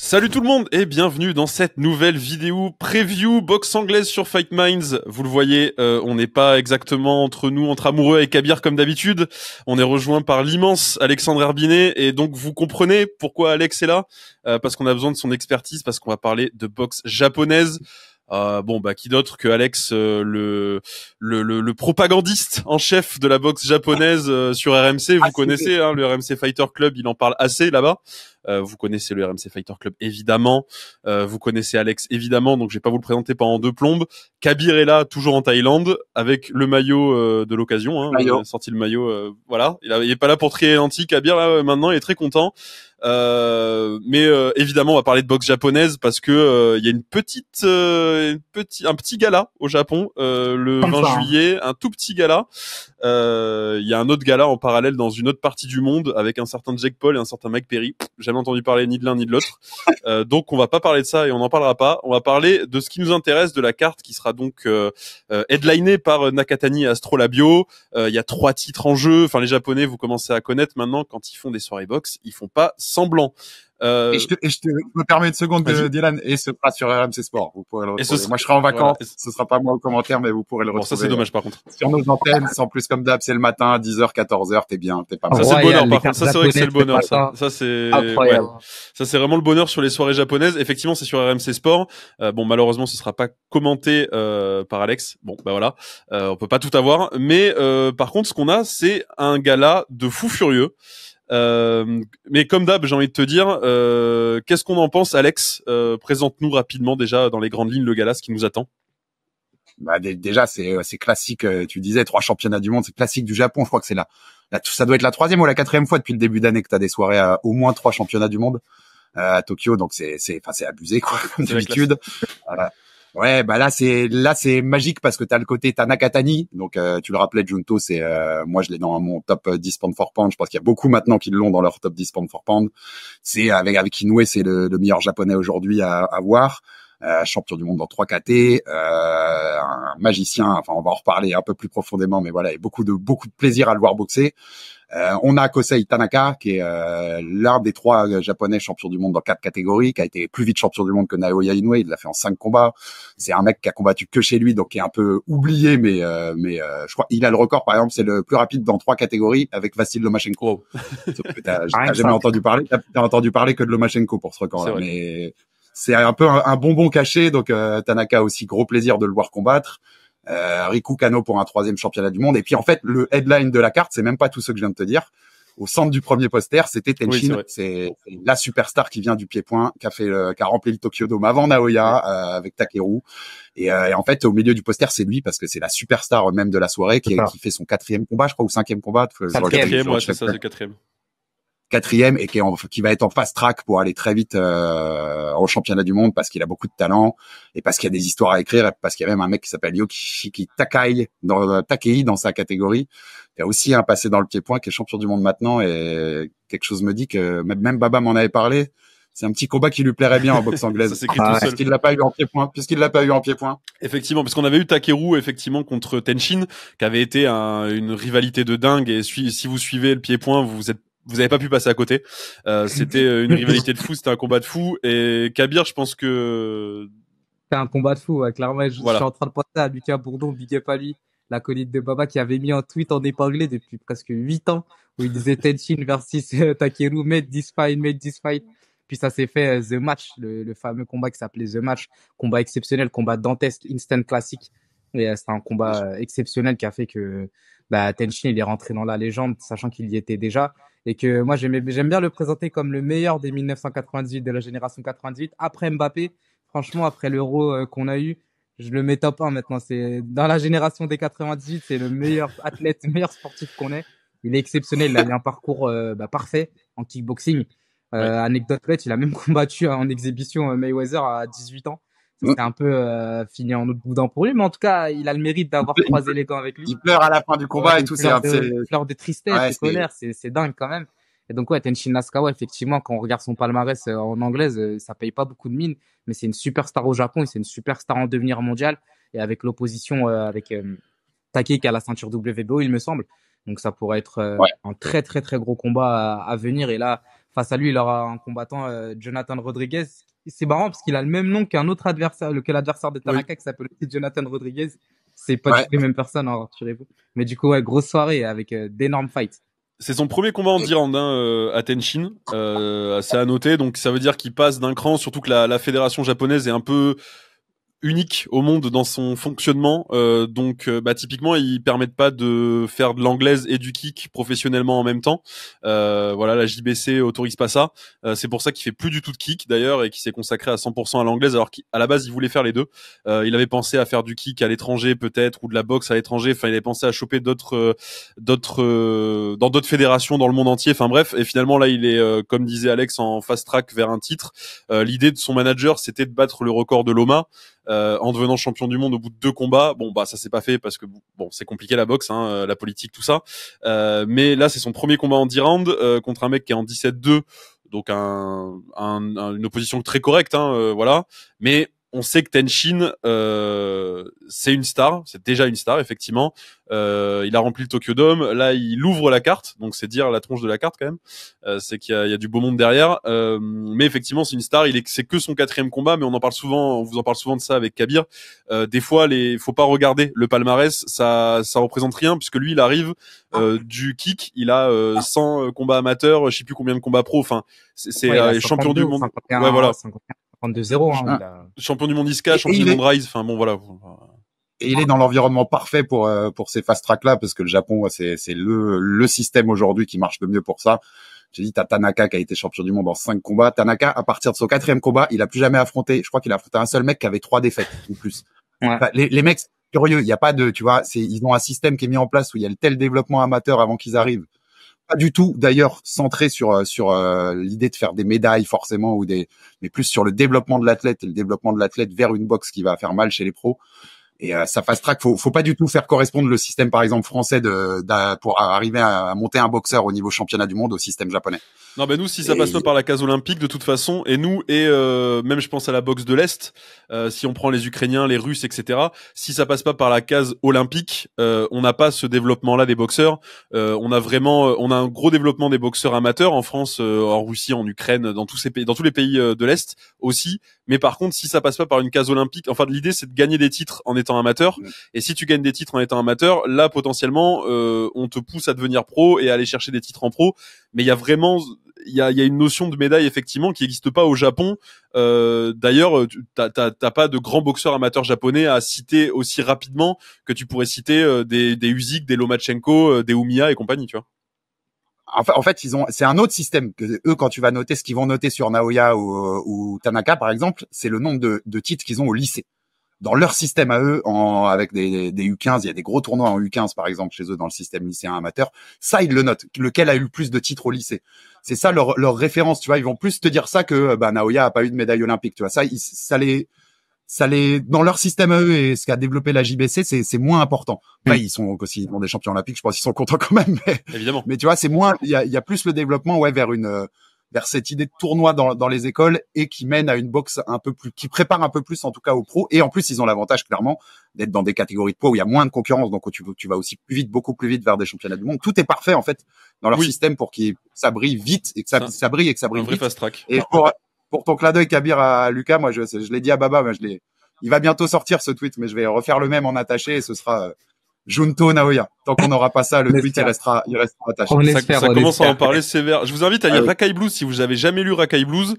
Salut tout le monde et bienvenue dans cette nouvelle vidéo preview box anglaise sur Fight Minds. Vous le voyez, euh, on n'est pas exactement entre nous, entre amoureux et Kabir comme d'habitude. On est rejoint par l'immense Alexandre Herbinet et donc vous comprenez pourquoi Alex est là, euh, parce qu'on a besoin de son expertise, parce qu'on va parler de boxe japonaise. Euh, bon, bah qui d'autre que Alex, le, le, propagandiste en chef de la boxe japonaise sur RMC. Vous ah, connaissez hein, le RMC Fighter Club, il en parle assez là-bas. Euh, vous connaissez le RMC Fighter Club évidemment, euh, vous connaissez Alex évidemment, donc je vais pas vous le présenter pendant deux plombes. Kabir est là, toujours en Thaïlande, avec le maillot euh, de l'occasion. Hein, il a sorti le maillot, voilà. Il, est pas là pour trier l'anti. Kabir là maintenant, il est très content. mais évidemment, on va parler de boxe japonaise parce que il y a une petite, petit, un petit gala au Japon le 20 hein. juillet, un tout petit gala. Il y a un autre gala en parallèle dans une autre partie du monde avec un certain Jack Paul et un certain Mike Perry entendu parler ni de l'un ni de l'autre. Euh, donc on va pas parler de ça et on n'en parlera pas. On va parler de ce qui nous intéresse de la carte qui sera donc euh, euh headlinée par euh, Nakatani et Astrolabio. Il y a trois titres en jeu. Enfin les Japonais, vous commencez à connaître maintenant quand ils font des soirées box, ils font pas semblant. Euh, et, je te, me permets une seconde, Dylan, et ce sera sur RMC Sport. Vous pourrez ce sera... Moi, je serai en vacances. Ce sera pas moi au commentaire, mais vous pourrez le bon, retrouver. ça, c'est dommage, par contre. Euh, sur nos antennes, sans plus comme d'hab, c'est le matin, 10h, 14h, t'es bien, t'es pas mal. Ça, c'est le bonheur, par contre. Ça, c'est vrai que c'est le bonheur, ça. c'est, Ça, c'est vraiment le bonheur sur les soirées japonaises. Effectivement, c'est sur RMC Sport. Euh, bon, malheureusement, ce sera pas commenté, euh, par Alex. Bon, bah voilà. Euh, on peut pas tout avoir. Mais, par contre, ce qu'on a, c'est un gala de fou furieux. Euh, mais comme d'hab, j'ai envie de te dire, euh, qu'est-ce qu'on en pense, Alex euh, Présente-nous rapidement déjà dans les grandes lignes le gala, ce qui nous attend. Bah, déjà, c'est euh, classique. Tu disais trois championnats du monde, c'est classique du Japon. Je crois que c'est là. ça doit être la troisième ou la quatrième fois depuis le début d'année que tu as des soirées à au moins trois championnats du monde à Tokyo. Donc c'est c'est enfin c'est abusé quoi comme d'habitude. Voilà. Ouais, bah là c'est là c'est magique parce que tu as le côté Tanakatani, donc euh, tu le rappelais Junto, c'est euh, moi je l'ai dans mon top 10 euh, pound for pound, je pense qu'il y a beaucoup maintenant qui l'ont dans leur top 10 pound for pound. C'est avec avec Inoue, c'est le, meilleur japonais aujourd'hui à, à voir. Euh, champion du monde dans 3 KT, euh, un magicien. Enfin, on va en reparler un peu plus profondément, mais voilà, et beaucoup de beaucoup de plaisir à le voir boxer. Euh, on a Kosei Tanaka, qui est l'un des trois japonais champion du monde dans quatre catégories, qui a été plus vite champion du monde que Naoya Inoue. Il l'a fait en cinq combats. C'est un mec qui a combattu que chez lui, donc qui est un peu oublié, mais mais je crois il a le record. Par exemple, c'est le plus rapide dans trois catégories avec Vassil Lomachenko. Oh. T'as jamais entendu parler. T'as entendu parler que de Lomachenko pour ce record. Mais c'est un peu un, bonbon caché. Donc euh, Tanaka aussi gros plaisir de le voir combattre. Euh, Riku Kano pour un troisième championnat du monde. Et puis en fait, le headline de la carte, c'est même pas tout ce que je viens de te dire au centre du premier poster, c'était Tenshin. c'est la superstar qui vient du pied-point, qui a rempli le Tokyo Dome avant Naoya euh, avec Takeru. Et, en fait, au milieu du poster, c'est lui parce que c'est la superstar même de la soirée qui, fait son quatrième combat, je crois, ou cinquième combat. Quatrième, ouais, c'est ça, c'est quatrième quatrième et qui, qui va être en fast track pour aller très vite euh, au championnat du monde parce qu'il a beaucoup de talent et parce qu'il y a des histoires à écrire et parce qu'il y a même un mec qui s'appelle Yoki Takai dans euh, Takei dans sa catégorie il y a aussi un passé dans le pied-point qui est champion du monde maintenant et quelque chose me dit que même Baba m'en avait parlé c'est un petit combat qui lui plairait bien en boxe anglaise. parce qu'il l'a pas eu en pied-point, puisqu'il l'a pas eu en pied-point. Effectivement, parce qu'on avait eu Takeru effectivement contre Tenshin, qui avait été une rivalité de dingue. Et si, si vous suivez le pied-point, vous êtes vous avez pas pu passer à côté. Euh, c'était euh, une rivalité de fou, c'était un combat de fou. Et Kabir, je pense que c'était un combat de fou. Ouais. Clairement, je, suis en train de penser à Lucas Bourdon, big up à lui, colline de Baba, qui avait mis un tweet en épinglé depuis presque 8 ans, où il disait Tenshin versus euh, Takeru, made this fight, made this fight. Puis ça s'est fait The Match, le, fameux combat qui s'appelait The Match, combat exceptionnel, combat dantesque, instant classique. Et c'est un combat exceptionnel qui a fait que bah, Tenshin il est rentré dans la légende, sachant qu'il y était déjà et que moi j'aime bien le présenter comme le meilleur des 1998 de la génération 98 après Mbappé franchement après l'euro euh, qu'on a eu je le mets top 1 maintenant c'est dans la génération des 98 c'est le meilleur athlète meilleur sportif qu'on ait il est exceptionnel il a eu un parcours euh, bah, parfait en kickboxing euh, anecdote bête il a même combattu hein, en exhibition Mayweather à 18 ans Mm. c'est un peu euh, fini en autre boudin pour lui, mais en tout cas, il a le mérite d'avoir croisé les avec lui. Il pleure à la fin du combat et tout, c'est un pleure de tristesse, de colère, c'est dingue quand même. Et donc ouais, Tenshin Naskawa, effectivement, quand on regarde son palmarès euh, en anglaise, euh, ça paye pas beaucoup de mine, mais c'est une super star au Japon, et c'est une super star en devenir mondial, et avec l'opposition avec euh, qui a la ceinture WBO, il me semble. Donc ça pourrait être un très très très gros combat à, à, venir. Et là, face à lui, il aura un combattant Jonathan Rodriguez c'est marrant parce qu'il a le même nom qu'un autre adversaire, lequel adversaire de Taraka qui s'appelle Jonathan Rodriguez. C'est pas ouais. les mêmes personnes, alors hein, rassurez-vous. Mais du coup, ouais, grosse soirée avec euh, d'énormes fights. C'est son premier combat en dirand hein, euh, à Tenshin, euh, c'est à noter. Donc ça veut dire qu'il passe d'un cran, surtout que la fédération japonaise est un peu unique au monde dans son fonctionnement. Euh, donc, euh, bah, typiquement, ils permettent pas de faire de l'anglaise et du kick professionnellement en même temps. Euh, voilà, la JBC autorise pas ça. c'est pour ça qu'il fait plus du tout de kick d'ailleurs et qu'il s'est consacré à 100% à l'anglaise alors qu'à la base il voulait faire les deux. il avait pensé à faire du kick à l'étranger peut-être ou de la boxe à l'étranger. Enfin, il avait pensé à choper d'autres, d'autres, dans d'autres fédérations dans le monde entier. Enfin bref, et finalement là, il est comme disait Alex en fast track vers un titre. L'idée de son manager, c'était de battre le record de Loma. Euh, en devenant champion du monde au bout de deux combats. Bon, bah ça s'est pas fait parce que bon, c'est compliqué la boxe, hein, euh, la politique, tout ça. Euh, mais là, c'est son premier combat en 10 rounds contre un mec qui est en 17-2, donc une opposition très correcte, hein, voilà. Mais on sait que Tenshin, euh, c'est une star, c'est déjà une star effectivement. Euh, il a rempli le Tokyo Dome, là il ouvre la carte, donc c'est dire la tronche de la carte quand même. Euh, c'est qu'il y, a du beau monde derrière, euh, mais effectivement c'est une star. Il c'est que son quatrième combat, mais on en parle souvent, on vous en parle souvent de ça avec Kabir. des fois, les, faut pas regarder le palmarès, ça, ça représente rien puisque lui il arrive ah. du kick, il a 100 ah. combats amateurs, je sais plus combien de combats pro, enfin c'est champion du monde. ouais voilà. Hein, ah. Champion du monde ISCA, champion du monde Rise. Enfin bon, voilà. Euh. Et il est dans l'environnement parfait pour euh, pour ces fast track là parce que le Japon c'est c'est le le système aujourd'hui qui marche le mieux pour ça. J'ai dit, t'as Tanaka qui a été champion du monde en cinq combats. Tanaka, à partir de son quatrième combat, il a plus jamais affronté. Je crois qu'il a affronté un seul mec qui avait trois défaites ou plus. les, les mecs, curieux, il y a pas de, tu vois, c'est, ils ont un système qui est mis en place où il y a le tel développement amateur avant qu'ils arrivent pas du tout d'ailleurs centré sur euh, sur euh, l'idée de faire des médailles forcément ou des mais plus sur le développement de l'athlète et le développement de l'athlète vers une boxe qui va faire mal chez les pros et euh, ça fast track, faut, faut pas du tout faire correspondre le système, par exemple français, de, pour arriver à, monter un boxeur au niveau championnat du monde au système japonais. Non, ben nous, si ça passe pas par la case olympique, de toute façon, et nous, et euh, même je pense à la boxe de l'est, euh, si on prend les Ukrainiens, les Russes, etc. Si ça passe pas par la case olympique, euh, on n'a pas ce développement-là des boxeurs. on a vraiment, on a un gros développement des boxeurs amateurs en France, en Russie, en Ukraine, dans tous ces pays, dans tous les pays de l'est aussi, mais par contre, si ça passe pas par une case olympique, enfin l'idée c'est de gagner des titres en étant amateur. Et si tu gagnes des titres en étant amateur, là potentiellement, euh, on te pousse à devenir pro et à aller chercher des titres en pro. Mais il y a vraiment il y a, une notion de médaille effectivement qui n'existe pas au Japon. Euh, D'ailleurs, euh, t'as pas de grands boxeurs amateurs japonais à citer aussi rapidement que tu pourrais citer euh, des, des des Lomachenko, des Umiya et compagnie, tu vois en fait, ils ont, c'est un autre système que eux, quand tu vas noter ce qu'ils vont noter sur Naoya ou, euh, Tanaka, par exemple, c'est le nombre de, titres qu'ils ont au lycée. Dans leur système à eux, avec des, des, U15, il y a des gros tournois en U15, par exemple, chez eux, dans le système lycéen amateur. Ça, ils le notent. Lequel a eu le plus de titres au lycée? C'est ça leur, référence, tu vois. Ils vont plus te dire ça que, bah, Naoya a pas eu de médaille olympique, tu vois. Ça, ils, ça les, ça les dans leur système à eux et ce qu'a développé la JBC, c'est c'est moins important. Bah ils sont aussi dans des champions olympiques, je pense qu'ils sont contents quand même. Mais, Évidemment. Mais tu vois, c'est moins. Il y a, y a, plus le développement ouais vers une vers cette idée de tournoi dans, dans les écoles et qui mène à une boxe un peu plus, qui prépare un peu plus en tout cas aux pros. Et en plus, ils ont l'avantage clairement d'être dans des catégories de poids où il y a moins de concurrence, donc tu, tu vas aussi plus vite, beaucoup plus vite vers des championnats du monde. Tout est parfait en fait dans leur système pour que ça brille vite et que ça, ça, brille et que ça brille un vrai Fast track. Et pour, pour ton clin d'œil, Kabir, à Lucas, moi, je, je l'ai dit à Baba, mais je l'ai. Il va bientôt sortir ce tweet, mais je vais refaire le même en attaché et ce sera euh, Junto Naoya. Tant qu'on n'aura pas ça, le tweet il restera, il restera attaché. On ça, ça commence à en parler sévère. Je vous invite à lire ah Rakai Blues si vous avez jamais lu Rakai Blues.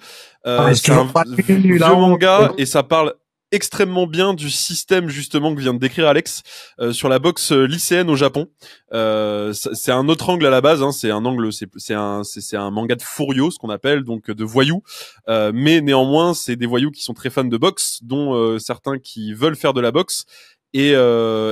Euh, ah, c'est un manga et ça parle extrêmement bien du système justement que vient de décrire Alex euh, sur la boxe euh, lycéenne au Japon. Euh, c'est un autre angle à la base, hein. c'est un angle, c'est un, c'est un manga de furio, ce qu'on appelle donc de voyous, mais néanmoins c'est des voyous qui sont très fans de boxe, dont certains qui veulent faire de la boxe. Et,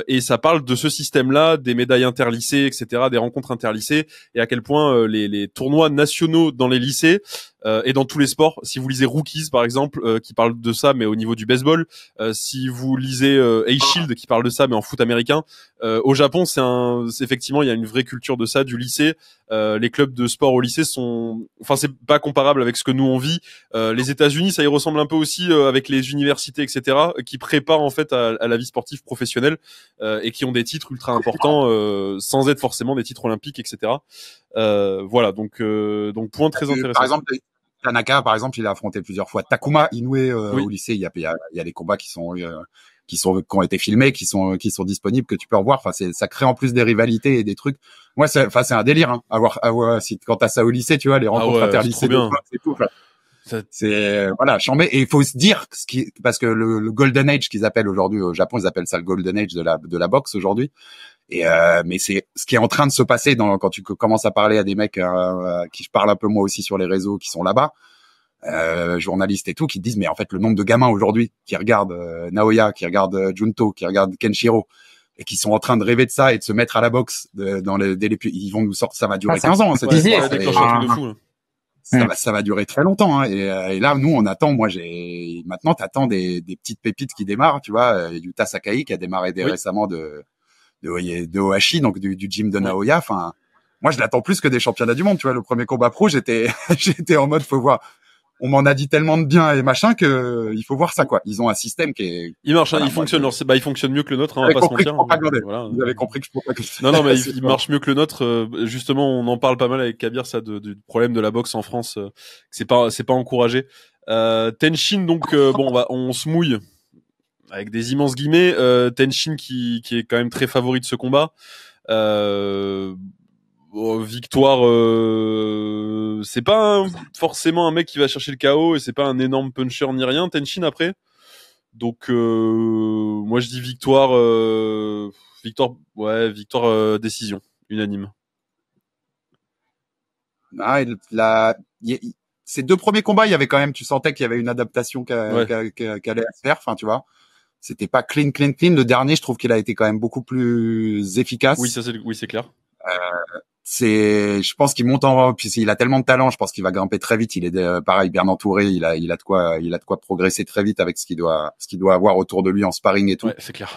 et ça parle de ce système-là, des médailles interlycées, etc., des rencontres interlycées, et à quel point les, les tournois nationaux dans les lycées euh, et dans tous les sports, si vous lisez Rookies par exemple, euh, qui parle de ça, mais au niveau du baseball, euh, si vous lisez A-Shield qui parle de ça, mais en foot américain, au Japon, c'est un, effectivement, il y a une vraie culture de ça du lycée. les clubs de sport au lycée sont, enfin, c'est pas comparable avec ce que nous on vit. les États-Unis, ça y ressemble un peu aussi avec les universités, etc., qui préparent en fait à, à la vie sportive professionnelle et qui ont des titres ultra importants sans être forcément des titres olympiques, etc. Euh, voilà, donc euh, donc point très intéressant. Par exemple, Tanaka, par exemple, il a affronté plusieurs fois Takuma Inoue euh, au lycée. Il y a, il y a, combats qui sont qui sont qui ont été filmés, qui sont qui sont disponibles que tu peux revoir. Enfin, ça crée en plus des rivalités et des trucs. Moi, enfin, c'est un délire. Hein, avoir, avoir quand t'as ça au lycée, tu vois, les rencontres ah c'est C'est voilà, chambé. Et il faut se dire ce qui, parce que le, le Golden Age qu'ils appellent aujourd'hui au Japon, ils appellent ça le Golden Age de la de la boxe aujourd'hui. Et euh, mais c'est ce qui est en train de se passer dans, quand tu commences à parler à des mecs hein, euh, qui parlent un peu moi aussi sur les réseaux qui sont là-bas. Euh, journalistes et tout qui disent mais en fait le nombre de gamins aujourd'hui qui regardent euh, Naoya, qui regardent Junto, qui regardent Kenshiro et qui sont en train de rêver de ça et de se mettre à la boxe dans les, ils vont nous sortir ça va durer 15 ah, ans hein. ça, hmm. ça, va, durer très longtemps hein, et, là nous on attend moi j'ai maintenant t'attends des, des petites pépites qui démarrent tu vois Yuta Sakai qui a démarré récemment de de, de donc du, du gym de Naoya. Enfin, moi, je l'attends plus que des championnats du monde. Tu vois, le premier combat pro, j'étais, j'étais en mode, faut voir. On m'en a dit tellement de bien et machin que il faut voir ça quoi. Ils ont un système qui est. Il marche, hein, il fonctionne. Bah, il fonctionne mieux que le nôtre. Hein, on va pas Vous avez compris que je Non, non, mais il, marche mieux que le nôtre. Euh, justement, on en parle pas mal avec Kabir ça de, du problème de la boxe en France. Euh, c'est pas, c'est pas encouragé. Euh, Tenshin, donc euh, bon, bah on se mouille avec des immenses guillemets, euh, Tenshin qui, est quand même très favori de ce combat. Euh, oh, victoire, euh, c'est pas forcément un mec qui va chercher le KO et c'est pas un énorme puncher ni rien. Tenshin après, donc euh, moi je dis victoire, victoire, ouais, victoire décision unanime. Ah, la, ces deux premiers combats, il y avait quand même, tu sentais qu'il y avait une adaptation qui allait faire. Enfin, tu vois, c'était pas clean, clean, clean. Le dernier, je trouve qu'il a été quand même beaucoup plus efficace. Oui, c'est oui, c'est clair. Euh, c'est, je pense qu'il monte en, puis il a tellement de talent, je pense qu'il va grimper très vite. Il est euh, pareil, bien entouré. Il a, il a de quoi, il a de quoi progresser très vite avec ce qu'il doit, ce qu'il doit avoir autour de lui en sparring et tout. c'est clair.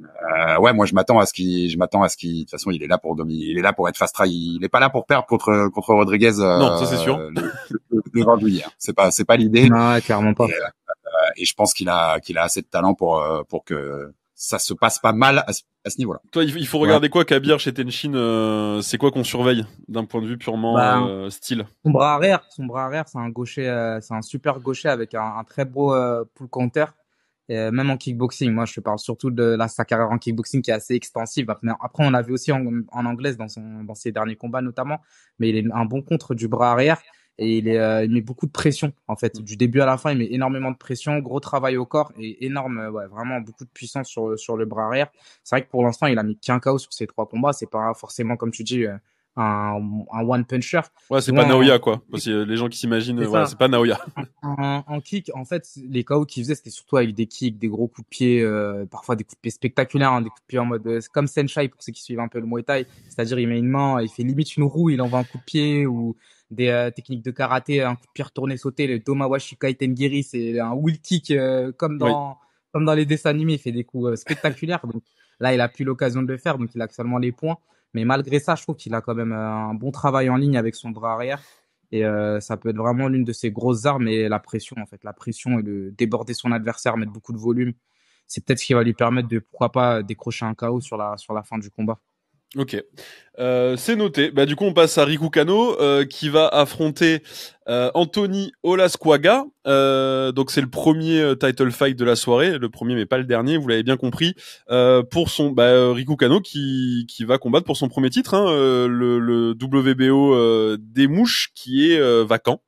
Euh, ouais, moi je m'attends à ce qu'il, je m'attends à ce qu'il. De toute façon, il est là pour dominer, il est là pour être fast track. Il n'est pas là pour perdre contre contre Rodriguez. Euh, non, ça c'est sûr. Hein. c'est pas c'est pas l'idée. Non, clairement pas. Euh, et, je pense qu'il a qu'il a assez de talent pour euh, pour que ça se passe pas mal à ce, niveau-là. Toi, il faut regarder quoi, Kabir, chez Tenchin C'est quoi qu'on surveille d'un point de vue purement bah, style Son bras arrière, son bras arrière, c'est un gaucher, c'est un super gaucher avec un, un très beau pull counter même en kickboxing, moi je parle surtout de la, sa carrière en kickboxing qui est assez extensive. Après, on l'a vu aussi en, anglaise dans, son, dans ses derniers combats notamment, mais il est un bon contre du bras arrière et il, est, euh, met beaucoup de pression en fait. Mm. Du début à la fin, il met énormément de pression, gros travail au corps et énorme, euh, ouais, vraiment beaucoup de puissance sur, sur le bras arrière. C'est vrai que pour l'instant, il a mis qu'un KO sur ses trois combats. C'est pas forcément comme tu dis. Euh, un, one puncher. Ouais, c'est pas Naoya quoi. les gens qui s'imaginent, c'est pas Naoya. En, kick, en fait, les KO qu'il faisait, c'était surtout avec des kicks, des gros coups de pied, euh, parfois des coups de pied spectaculaires, hein, des coups de pied en mode euh, comme Senshai pour ceux qui suivent un peu le Muay Thai, c'est-à-dire il met une main, il fait limite une roue, il envoie un coup de pied ou des euh, techniques de karaté, un coup de pied retourné sauté, le Domawashi Kaitengiri, c'est un wheel kick comme dans comme dans les dessins animés, il fait des coups spectaculaires. Donc là, il a plus l'occasion de le faire, donc il a seulement les points. Mais malgré ça, je trouve qu'il a quand même euh, un bon travail en ligne avec son bras arrière. Et euh, ça peut être vraiment l'une de ses grosses armes et la pression, en fait. La pression et le déborder son adversaire, mettre beaucoup de volume. C'est peut-être ce qui va lui permettre de, pourquoi pas, décrocher un KO sur la, sur la fin du combat. Ok, euh, c'est noté. Bah du coup on passe à Riku Kano euh, qui va affronter euh, Anthony Olasquaga. donc c'est le premier title fight de la soirée, le premier mais pas le dernier. Vous l'avez bien compris. pour son bah, Riku Kano qui qui va combattre pour son premier titre, hein, le, le, WBO des mouches qui est vacant.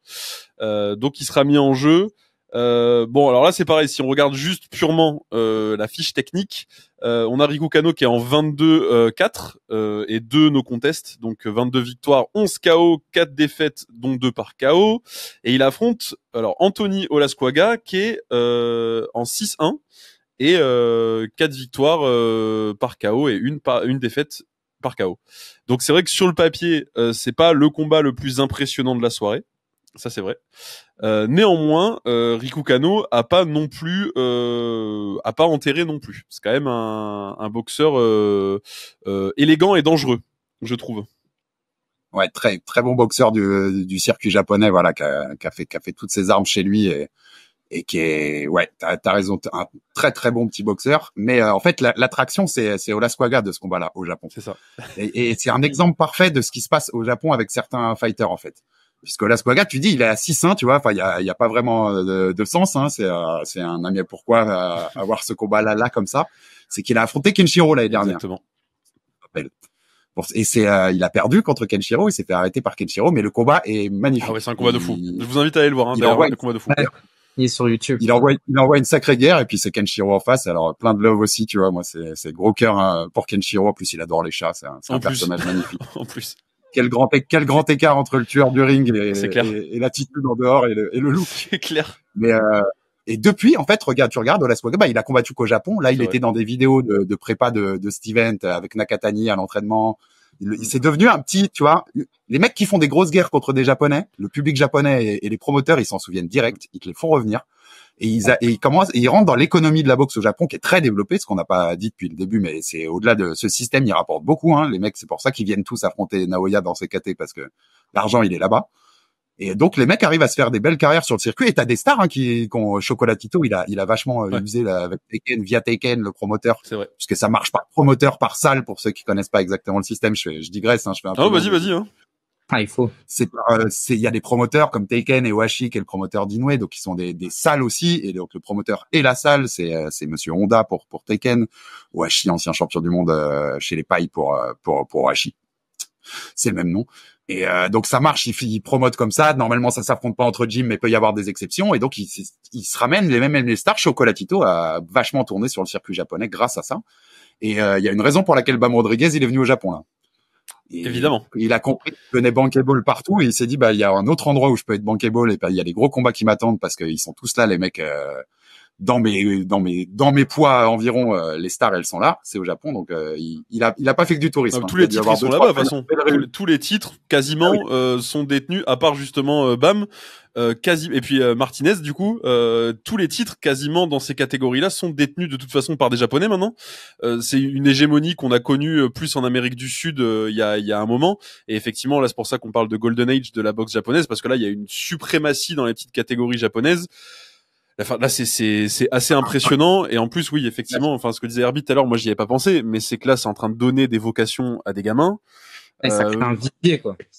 donc il sera mis en jeu euh, bon, alors là, c'est pareil. Si on regarde juste purement euh, la fiche technique, euh, on a Riku Kano qui est en 22-4 et 2 nos contests. Donc 22 victoires, 11 KO, 4 défaites, dont 2 par KO. Et il affronte alors Anthony Olasquaga qui est en 6-1 et 4 victoires par KO et une, une défaite par KO. Donc c'est vrai que sur le papier, c'est pas le combat le plus impressionnant de la soirée. Ça c'est vrai. Euh, néanmoins, euh, Riku Kano a pas non plus euh, a pas enterré non plus. C'est quand même un, boxeur euh, euh, élégant et dangereux, je trouve. Ouais, très très bon boxeur du, circuit japonais, voilà, qui a, fait toutes ses armes chez lui et, et qui est ouais, t'as as raison, un très très bon petit boxeur. Mais en fait, l'attraction c'est c'est c'est Olasquaga de ce combat-là au Japon. C'est ça. et c'est un exemple parfait de ce qui se passe au Japon avec certains fighters en fait puisque là Squaga tu dis il est à 6-1 hein, tu vois enfin il y a, y a, pas vraiment euh, de, sens hein. c'est euh, un ami pourquoi euh, avoir ce combat là là comme ça c'est qu'il a affronté Kenshiro l'année dernière exactement et c'est il a perdu contre Kenshiro il s'est fait arrêter par Kenshiro mais le combat est magnifique ah ouais, c'est un combat de fou je vous invite à aller le voir hein, il combat de fou il est sur YouTube il envoie il envoie une sacrée guerre et puis c'est Kenshiro en face alors plein de love aussi tu vois moi c'est c'est gros cœur hein, pour Kenshiro en plus il adore les chats c'est un, un personnage magnifique en plus quel grand, quel grand écart entre le tueur du ring et, et, l'attitude en dehors et le, et le look. C'est clair. Mais euh, et depuis, en fait, regarde, tu regardes il a combattu qu'au Japon. Là, il était dans des vidéos de, prépa de, Steven avec Nakatani à l'entraînement. Il, s'est devenu un petit, tu vois, les mecs qui font des grosses guerres contre des Japonais, le public japonais et, et les promoteurs, ils s'en souviennent direct, ils te les font revenir et ils, commencent, ils rentrent dans l'économie de la boxe au Japon qui est très développée, ce qu'on n'a pas dit depuis le début, mais c'est au-delà de ce système, ils rapportent beaucoup. Hein. les mecs, c'est pour ça qu'ils viennent tous affronter Naoya dans ses catés, parce que l'argent il est là-bas. Et donc les mecs arrivent à se faire des belles carrières sur le circuit. Et t'as des stars hein, qui, qui ont Chocolatito, il a, il a vachement euh, usé avec Taken, via Taken, le promoteur. C'est vrai. Puisque ça marche par promoteur, par salle, pour ceux qui connaissent pas exactement le système. Je, je digresse, hein, je fais un. Ah, vas-y, vas-y. Hein. Ah, il faut. Euh, c'est il y a des promoteurs comme Taken et Washi qui est le promoteur d'Inoue, donc ils sont des, des, salles aussi et donc le promoteur et la salle, c'est euh, monsieur Honda pour pour Taken, Washi ancien champion du monde euh, chez les Pailles pour pour pour Washi. C'est le même nom. Et donc ça marche, ils, ils, promotent comme ça. Normalement, ça s'affronte pas entre gym, mais peut y avoir des exceptions. Et donc ils, se ramènent les mêmes, les stars. Chocolatito a vachement tourné sur le circuit japonais grâce à ça. Et il y a une raison pour laquelle Bam Rodriguez il est venu au Japon là. Évidemment. Il a compris qu'il venait bankable partout et il s'est dit bah il y a un autre endroit où je peux être bankable et bah, il y a des gros combats qui m'attendent parce qu'ils sont tous là les mecs euh, dans mes dans mes dans mes poids environ euh, les stars elles sont là c'est au Japon donc euh, il, il, a il a pas fait que du tourisme. tous les titres quasiment ah sont détenus à part justement Bam euh, quasi et puis euh, Martinez du coup euh, tous les titres quasiment dans ces catégories là sont détenus de toute façon par des japonais maintenant c'est une hégémonie qu'on a connue plus en Amérique du Sud il y a il y a un moment et effectivement là c'est pour ça qu'on parle de Golden Age de la boxe japonaise parce que là il y a une suprématie dans les petites catégories japonaises Enfin, là, c'est, c'est assez impressionnant. Et en plus, oui, effectivement, enfin, ce que disait Herbie tout à l'heure, moi, j'y avais pas pensé, mais c'est que là, c'est en train de donner des vocations à des gamins. Euh, ça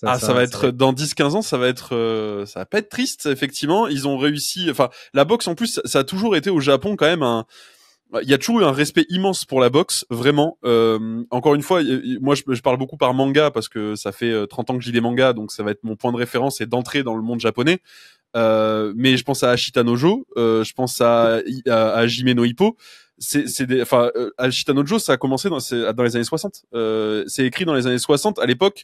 ah, ça, va être, dans 10-15 ans, ça va être, euh, ça va pas être triste, effectivement. Ils ont réussi, enfin, la boxe, en plus, ça a toujours été au Japon quand même un, il y a toujours eu un respect immense pour la boxe, vraiment. Euh, encore une fois, moi je, parle beaucoup par manga parce que ça fait 30 ans que j'ai des mangas, donc ça va être mon point de référence et d'entrée dans le monde japonais. Euh, mais je pense à Ashita Nojo, je pense à, à, à Jimeno Hippo c'est c'est enfin euh, ça a commencé dans dans les années 60 euh, c'est écrit dans les années 60 à l'époque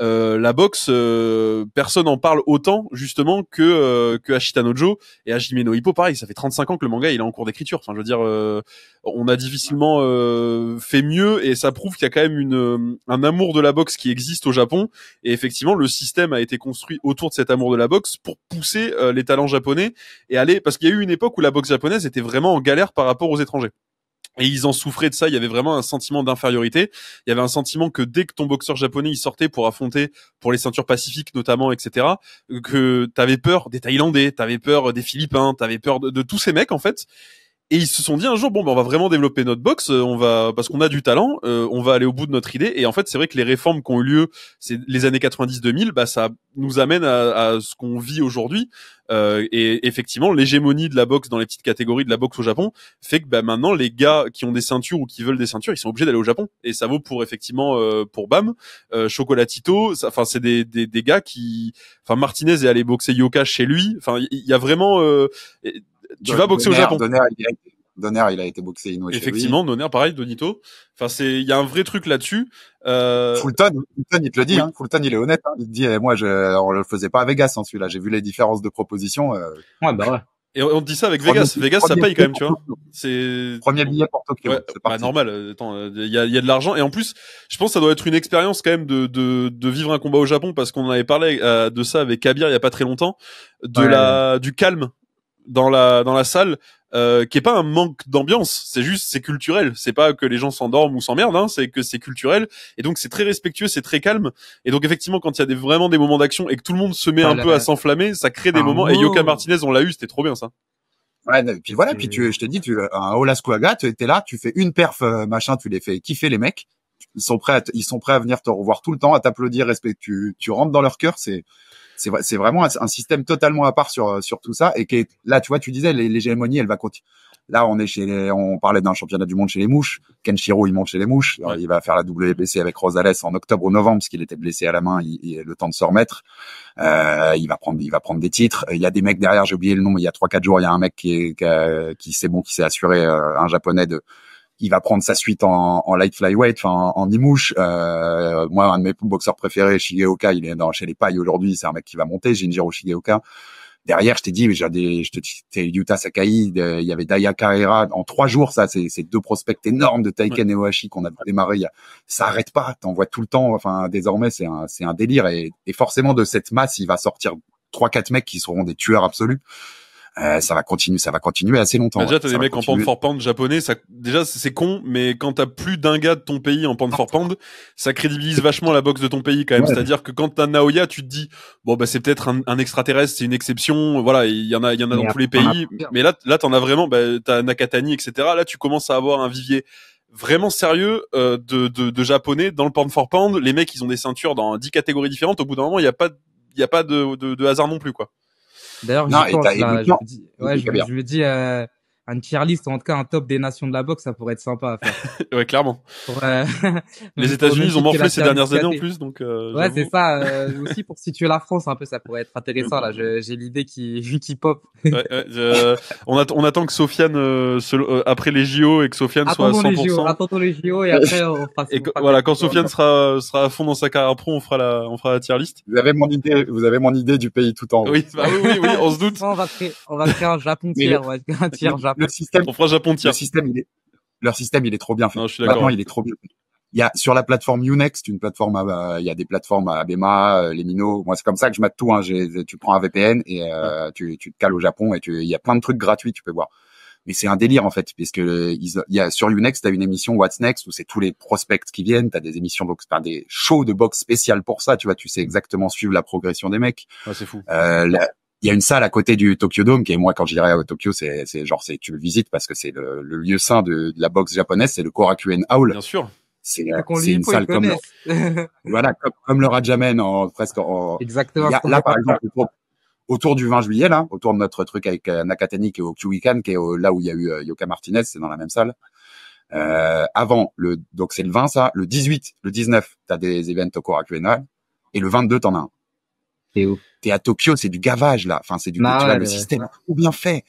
euh, la boxe, euh, personne n'en parle autant justement que euh, que ashitanojo et Ashimeno Hippo. Pareil, ça fait 35 ans que le manga il est en cours d'écriture. Enfin, je veux dire, euh, on a difficilement fait mieux et ça prouve qu'il y a quand même une un amour de la boxe qui existe au Japon. Et effectivement, le système a été construit autour de cet amour de la boxe pour pousser les talents japonais et aller parce qu'il y a eu une époque où la boxe japonaise était vraiment en galère par rapport aux étrangers et ils en souffraient de ça. Il y avait vraiment un sentiment d'infériorité. Il y avait un sentiment que dès que ton boxeur japonais il sortait pour affronter pour les ceintures pacifiques notamment, etc., que t'avais peur des Thaïlandais, t'avais peur des Philippins, t'avais peur de, tous ces mecs en fait. Et ils se sont dit un jour bon ben on va vraiment développer notre boxe, euh, on va parce qu'on a du talent, euh, on va aller au bout de notre idée. Et en fait c'est vrai que les réformes qui ont eu lieu, c'est les années 90-2000, bah ça nous amène à, à ce qu'on vit aujourd'hui. Euh, et effectivement, l'hégémonie de la boxe dans les petites catégories de la boxe au Japon fait que bah, maintenant les gars qui ont des ceintures ou qui veulent des ceintures, ils sont obligés d'aller au Japon. Et ça vaut pour effectivement euh, pour Bam, euh, Chocolatito. Enfin, c'est des, des, gars qui, enfin Martinez est allé boxer Yoka chez lui. Enfin, il y, a vraiment. tu vas boxer au Japon. Donner, il a été boxé Effectivement, Donner, pareil, Donito. Enfin, c'est, il y a un vrai truc là-dessus. Euh, Fulton, Fulton, il te le dit. Hein. Fulton, il est honnête. Hein. Il te dit, eh, moi, je, on le faisait pas à Vegas, ensuite hein, celui-là. J'ai vu les différences de propositions. Euh. Ouais, bah ouais. Et on te dit ça avec Vegas. Vegas, ça paye quand même, tu vois. C'est premier billet pour Tokyo. Bah, normal. Euh, attends, il y a, y a, de l'argent. Et en plus, je pense que ça doit être une expérience quand même de, de, de vivre un combat au Japon parce qu'on avait parlé de ça avec Kabir il y a pas très longtemps, de la du calme dans la dans la salle euh, qui est pas un manque d'ambiance, c'est juste c'est culturel, c'est pas que les gens s'endorment ou s'emmerdent, hein, c'est que c'est culturel et donc c'est très respectueux, c'est très calme et donc effectivement quand il y a des, vraiment des moments d'action et que tout le monde se met ah un peu à s'enflammer, ça crée des ah, moments et Yoka Martinez on l'a eu, c'était trop bien ça. Ouais, et puis voilà, puis tu, je t'ai dit, tu, un Olas tu étais là, tu fais une perf, euh, machin, tu les fais kiffer les mecs ils sont prêts à ils sont prêts à venir te revoir tout le temps, à t'applaudir, respect. Tu, tu rentres dans leur cœur, c'est c'est c'est vraiment un, système totalement à part sur sur tout ça et qui est là, tu vois, tu disais l'hégémonie, elle va continuer. Là, on est chez on parlait d'un championnat du monde chez les mouches. Kenshiro, il monte chez les mouches. il va faire la WBC avec Rosales en octobre ou novembre parce qu'il était blessé à la main. Il, a le temps de se remettre. Euh, il va prendre, il va prendre des titres. Il y a des mecs derrière. J'ai oublié le nom. Mais il y a trois quatre jours, il y a un mec qui qui, c'est bon, qui s'est assuré euh, un japonais de il va prendre sa suite en, en light flyweight, enfin en imouche. Euh, moi, un de mes boxeurs préférés, Shigeoka, il est dans, chez les pailles aujourd'hui. C'est un mec qui va monter, Jinjiro Shigeoka. Derrière, je t'ai dit, j'ai des, je te Yuta Sakai, il y avait Daya Carrera. En trois jours, ça, c'est, c'est deux prospects énormes de Taiken et Ohashi qu'on a démarré. Ça arrête pas, t'en vois tout le temps. Enfin, désormais, c'est un, c'est un délire. Et, et forcément, de cette masse, il va sortir trois, quatre mecs qui seront des tueurs absolus. Euh, ça va continuer, ça va continuer assez longtemps. déjà, t'as des mecs en pound for pound japonais. Ça, déjà, c'est con, mais quand t'as plus d'un gars de ton pays en pound for pound, ça crédibilise vachement la boxe de ton pays quand même. C'est-à-dire que quand t'as Naoya, tu te dis bon bah c'est peut-être un, extraterrestre, c'est une exception. Voilà, il y en a, il y en a dans tous les pays. Mais là, là, t'en as vraiment. Bah, t'as Nakatani, etc. Là, tu commences à avoir un vivier vraiment sérieux euh, de, de, japonais dans le pound for pound. Les mecs, ils ont des ceintures dans 10 catégories différentes. Au bout d'un moment, il n'y a pas y a pas de, de hasard non plus quoi. D'ailleurs, je, pense, là, bah, je dis, ouais, je, je me dis euh, un tier list en tout cas un top des nations de la boxe, ça pourrait être sympa à faire. ouais, clairement. les États-Unis, ils ont morflé ces dernières années en plus, donc. Euh, ouais, c'est ça. Euh, aussi pour situer la France un peu, ça pourrait être intéressant là. J'ai l'idée qui qui pop. ouais, euh, on, on attend que Sofiane après les JO et que Sofiane soit à 100%. Les les JO et après on fera. Et voilà, quand Sofiane sera sera à fond dans sa carrière pro, on fera la on fera la tier list. Vous avez mon idée, vous avez mon idée du pays tout en haut. Oui, bah oui, oui, on se doute. on va créer on va créer un Japon tier, ouais, un tier Japon le système, Japon le système, il est, leur système, il est trop bien fait. Non, je suis Maintenant, il est trop bien Il y a, sur la plateforme Unext, une plateforme, bah, il y a des plateformes à Abema, euh, les Minos. Moi, c'est comme ça que je mate tout. Hein. Tu prends un VPN et euh, tu, te cales au Japon et tu, il y a plein de trucs gratuits, tu peux voir mais c'est un délire en fait parce que il y a sur Unext t'as une émission What's Next où c'est tous les prospects qui viennent t'as des émissions box par des shows de box spéciales pour ça tu vois tu sais exactement suivre la progression des mecs c'est fou euh, il y a une salle à côté du Tokyo Dome qui est moi quand j'irai à Tokyo c'est c'est genre c'est tu le visites parce que c'est le, lieu saint de, de, la boxe japonaise c'est le Korakuen Hall. Bien sûr. C'est une salle comme le, voilà comme, le Rajamen en presque en Exactement. là par exemple autour, du 20 juillet là autour de notre truc avec euh, Nakatani qui est au qui est là où il y a eu euh, Yoka Martinez c'est dans la même salle. Euh, avant le donc c'est le 20 ça le 18 le 19 tu as des événements au Korakuen Hall et le 22 t'en as un. T'es à Tokyo, c'est du gavage là. Enfin, c'est du bah tu vois, le, système ou bien fait.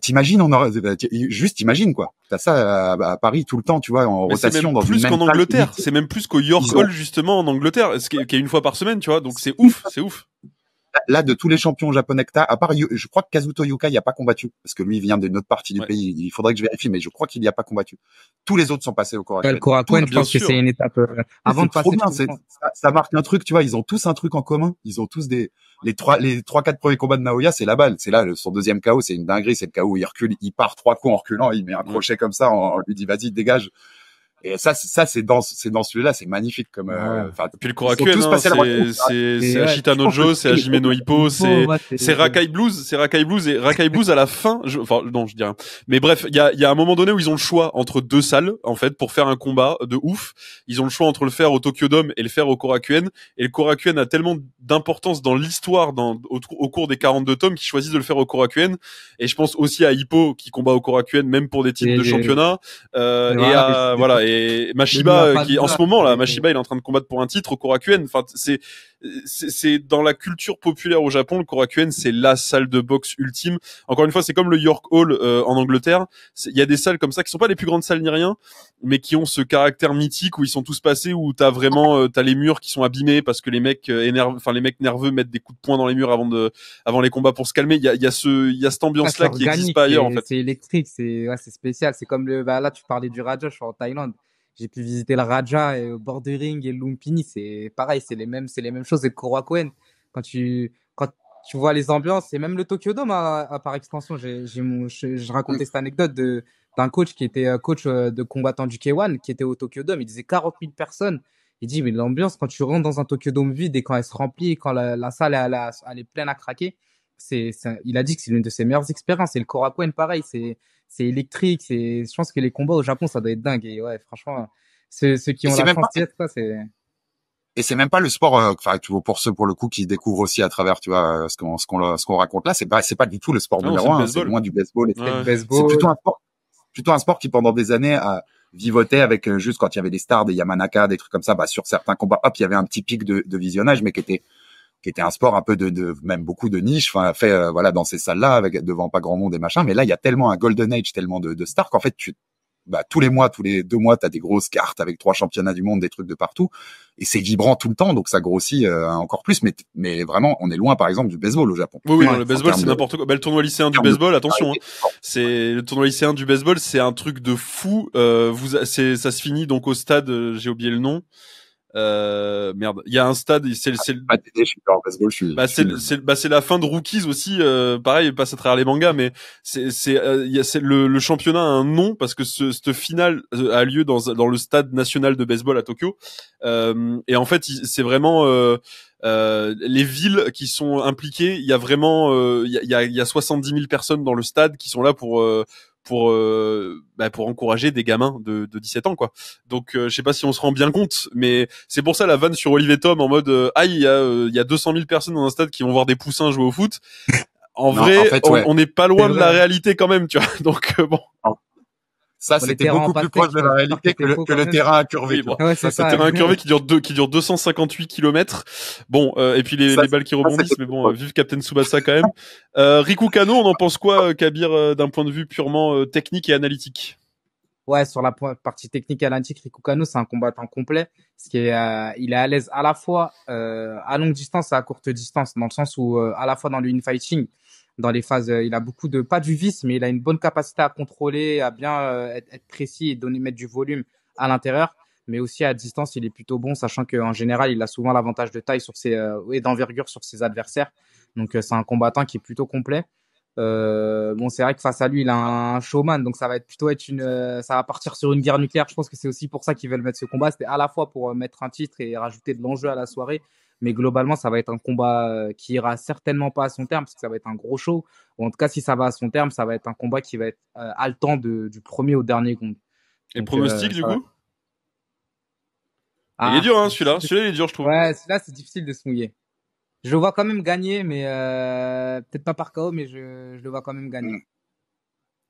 T'imagines, on euh, juste imagine quoi. T'as ça à, Paris tout le temps, tu vois, en rotation. rotation. Même plus qu'en Angleterre, c'est même plus qu'au York Hall justement en Angleterre, ce qui est une fois par semaine, tu vois. Donc c'est ouf, c'est ouf là, de tous les champions japonais que à part, je crois que Kazuto Yuka, il a pas combattu, parce que lui, il vient d'une autre partie du pays. Il faudrait que je vérifie, mais je crois qu'il n'y a pas combattu. Tous les autres sont passés au Korakuen. le Korakuen, je pense que c'est une étape euh, avant de passer. bien, ça, marque un truc, tu vois. Ils ont tous un truc en commun. Ils ont tous des les trois, les trois, quatre premiers combats de Naoya, c'est la balle. C'est là son deuxième KO, c'est une dinguerie. C'est le KO où il recule, il part trois coups en reculant, il met un mm. crochet comme ça, on lui dit vas-y dégage. Et ça, ça c'est dans, c'est dans celui-là, c'est magnifique comme. Euh, enfin, puis le Korakuen, hein, c'est c'est Ashitano Joe, c'est Ajimeno Hippo, oh, c'est c'est Rakai Blues, c'est Rakai Blues et Rakai Blues à la fin. Enfin non, je dirais. Mais bref, il y a, y a un moment donné où ils ont le choix entre deux salles en fait pour faire un combat de ouf. Ils ont le choix entre le faire au Tokyo Dome et le faire au Korakuen. Et le Korakuen a tellement d'importance dans l'histoire dans au, cours des 42 tomes qu'ils choisissent de le faire au Korakuen. Et je pense aussi à Hippo qui combat au Korakuen même pour des titres de championnat euh, et, à voilà. Et Mashiba, euh, qui en ce moment là, Mashiba, il est en train de combattre pour un titre au Korakuen. Enfin, c'est c'est dans la culture populaire au Japon, le Korakuen, c'est la salle de boxe ultime. Encore une fois, c'est comme le York Hall euh, en Angleterre. Il y a des salles comme ça qui sont pas les plus grandes salles ni rien, mais qui ont ce caractère mythique où ils sont tous passés, où t'as vraiment euh, t'as les murs qui sont abîmés parce que les mecs euh, énervent, enfin les mecs nerveux mettent des coups de poing dans les murs avant de avant les combats pour se calmer. Il y a, y a ce il y a cette ambiance là qui n'existe pas ailleurs en C'est électrique, c'est c'est spécial. C'est comme le bah là tu parlais du Rajosh en Thaïlande j'ai pu visiter le Raja et Bordering et Lumpini, c'est pareil, c'est les mêmes, c'est les mêmes choses. Et Korakuen, quand tu, quand tu vois les ambiances et même le Tokyo Dome hein, à, par extension, j'ai, j'ai je, racontais mm. cette anecdote de, d'un coach qui était euh, coach euh, de combattant du K1 qui était au Tokyo Dome. Il disait 40 000 personnes. Il dit, mais l'ambiance, quand tu rentres dans un Tokyo Dome vide et quand elle se remplit, quand la, salle elle, est pleine à craquer, c'est, c'est, il a dit que c'est l'une de ses meilleures expériences. Et le Korakuen, pareil, c'est, c'est électrique. C'est, je pense que les combats au Japon, ça doit être dingue. Et ouais, franchement, ceux, qui ont la chance c'est et c'est même pas le sport euh, enfin pour ceux pour le coup qui découvrent aussi à travers tu vois ce qu'on ce qu'on raconte là c'est pas c'est pas du tout le sport numéro un c'est loin du baseball et c'est plutôt un sport plutôt un sport qui pendant des années a vivoté avec euh, juste quand il y avait des stars des Yamanaka des trucs comme ça bah sur certains combats hop il y avait un petit pic de, de visionnage mais qui était qui était un sport un peu de, de même beaucoup de niche, enfin fait euh, voilà dans ces salles-là avec devant pas grand monde et machin. Mais là, il y a tellement un golden age, tellement de, de stars qu'en fait tu bah, tous les mois, tous les deux mois, tu as des grosses cartes avec trois championnats du monde, des trucs de partout, et c'est vibrant tout le temps, donc ça grossit euh, encore plus. Mais, mais vraiment, on est loin, par exemple, du baseball au Japon. Oui, oui, le baseball, c'est n'importe quoi. Bah, le tournoi lycéen du baseball, attention, hein. c'est le tournoi lycéen du baseball, c'est un truc de fou. Euh, vous, c'est, ça se finit donc au stade, j'ai oublié le nom. Euh, merde, il y a un stade, c'est c'est bah, c'est bah, la fin de Rookies aussi. Euh, pareil, pas passe à travers les mangas, mais c'est euh, c'est le, le, championnat a un nom parce que ce, cette finale euh, a lieu dans dans le stade national de baseball à Tokyo. et en fait, c'est vraiment euh, les villes qui sont impliquées, il y a vraiment, il y, a, y, a, 70 000 personnes dans le stade qui sont là pour euh, pour euh, bah, pour encourager des gamins de, de 17 ans quoi. Donc euh, je sais pas si on se rend bien compte, mais c'est pour ça la vanne sur Olivier Tom en mode euh, ah il y a euh, il y a 200 000 personnes dans un stade qui vont voir des poussins jouer au foot. En vrai, on n'est pas loin de la réalité quand même, tu vois. Donc euh, bon. Bah, ça, c'était beaucoup plus proche de la réalité que, le, terrain incurvé. c'est un terrain incurvé qui dure qui dure 258 km. Bon, euh, et puis les, les balles qui rebondissent, mais bon, euh, vive Captain Tsubasa quand même. Euh, Riku Kano, on en pense quoi, Kabir, d'un point de vue purement technique et analytique Ouais, sur la partie technique et analytique, Riku Kano, c'est un combattant complet. Ce qui est, il est à l'aise à la fois à longue distance et à courte distance, dans le sens où à la fois dans le in fighting, dans les phases. Euh, il a beaucoup de pas du vice, mais il a une bonne capacité à contrôler, à bien euh, être, précis et donner mettre du volume à l'intérieur. Mais aussi à distance, il est plutôt bon, sachant qu'en général, il a souvent l'avantage de taille sur ses, euh, et d'envergure sur ses adversaires. Donc, c'est un combattant qui est plutôt complet. bon, c'est vrai que face à lui, il a un showman, donc ça va être plutôt être une, ça va partir sur une guerre nucléaire. Je pense que c'est aussi pour ça qu'ils veulent mettre ce combat. C'était à la fois pour mettre un titre et rajouter de l'enjeu à la soirée, mais globalement, ça va être un combat euh, qui ira certainement pas à son terme, parce que ça va être un gros show. Ou en tout cas, si ça va à son terme, ça va être un combat qui va être euh, haletant de, du premier au dernier compte. Et le pronostic, euh, du coup il ah. est dur, hein, celui-là. Celui-là, il est dur, je trouve. Ouais, celui-là, c'est difficile de se mouiller. Je le vois quand même gagner, mais peut-être pas par KO, mais je, le vois quand même gagner.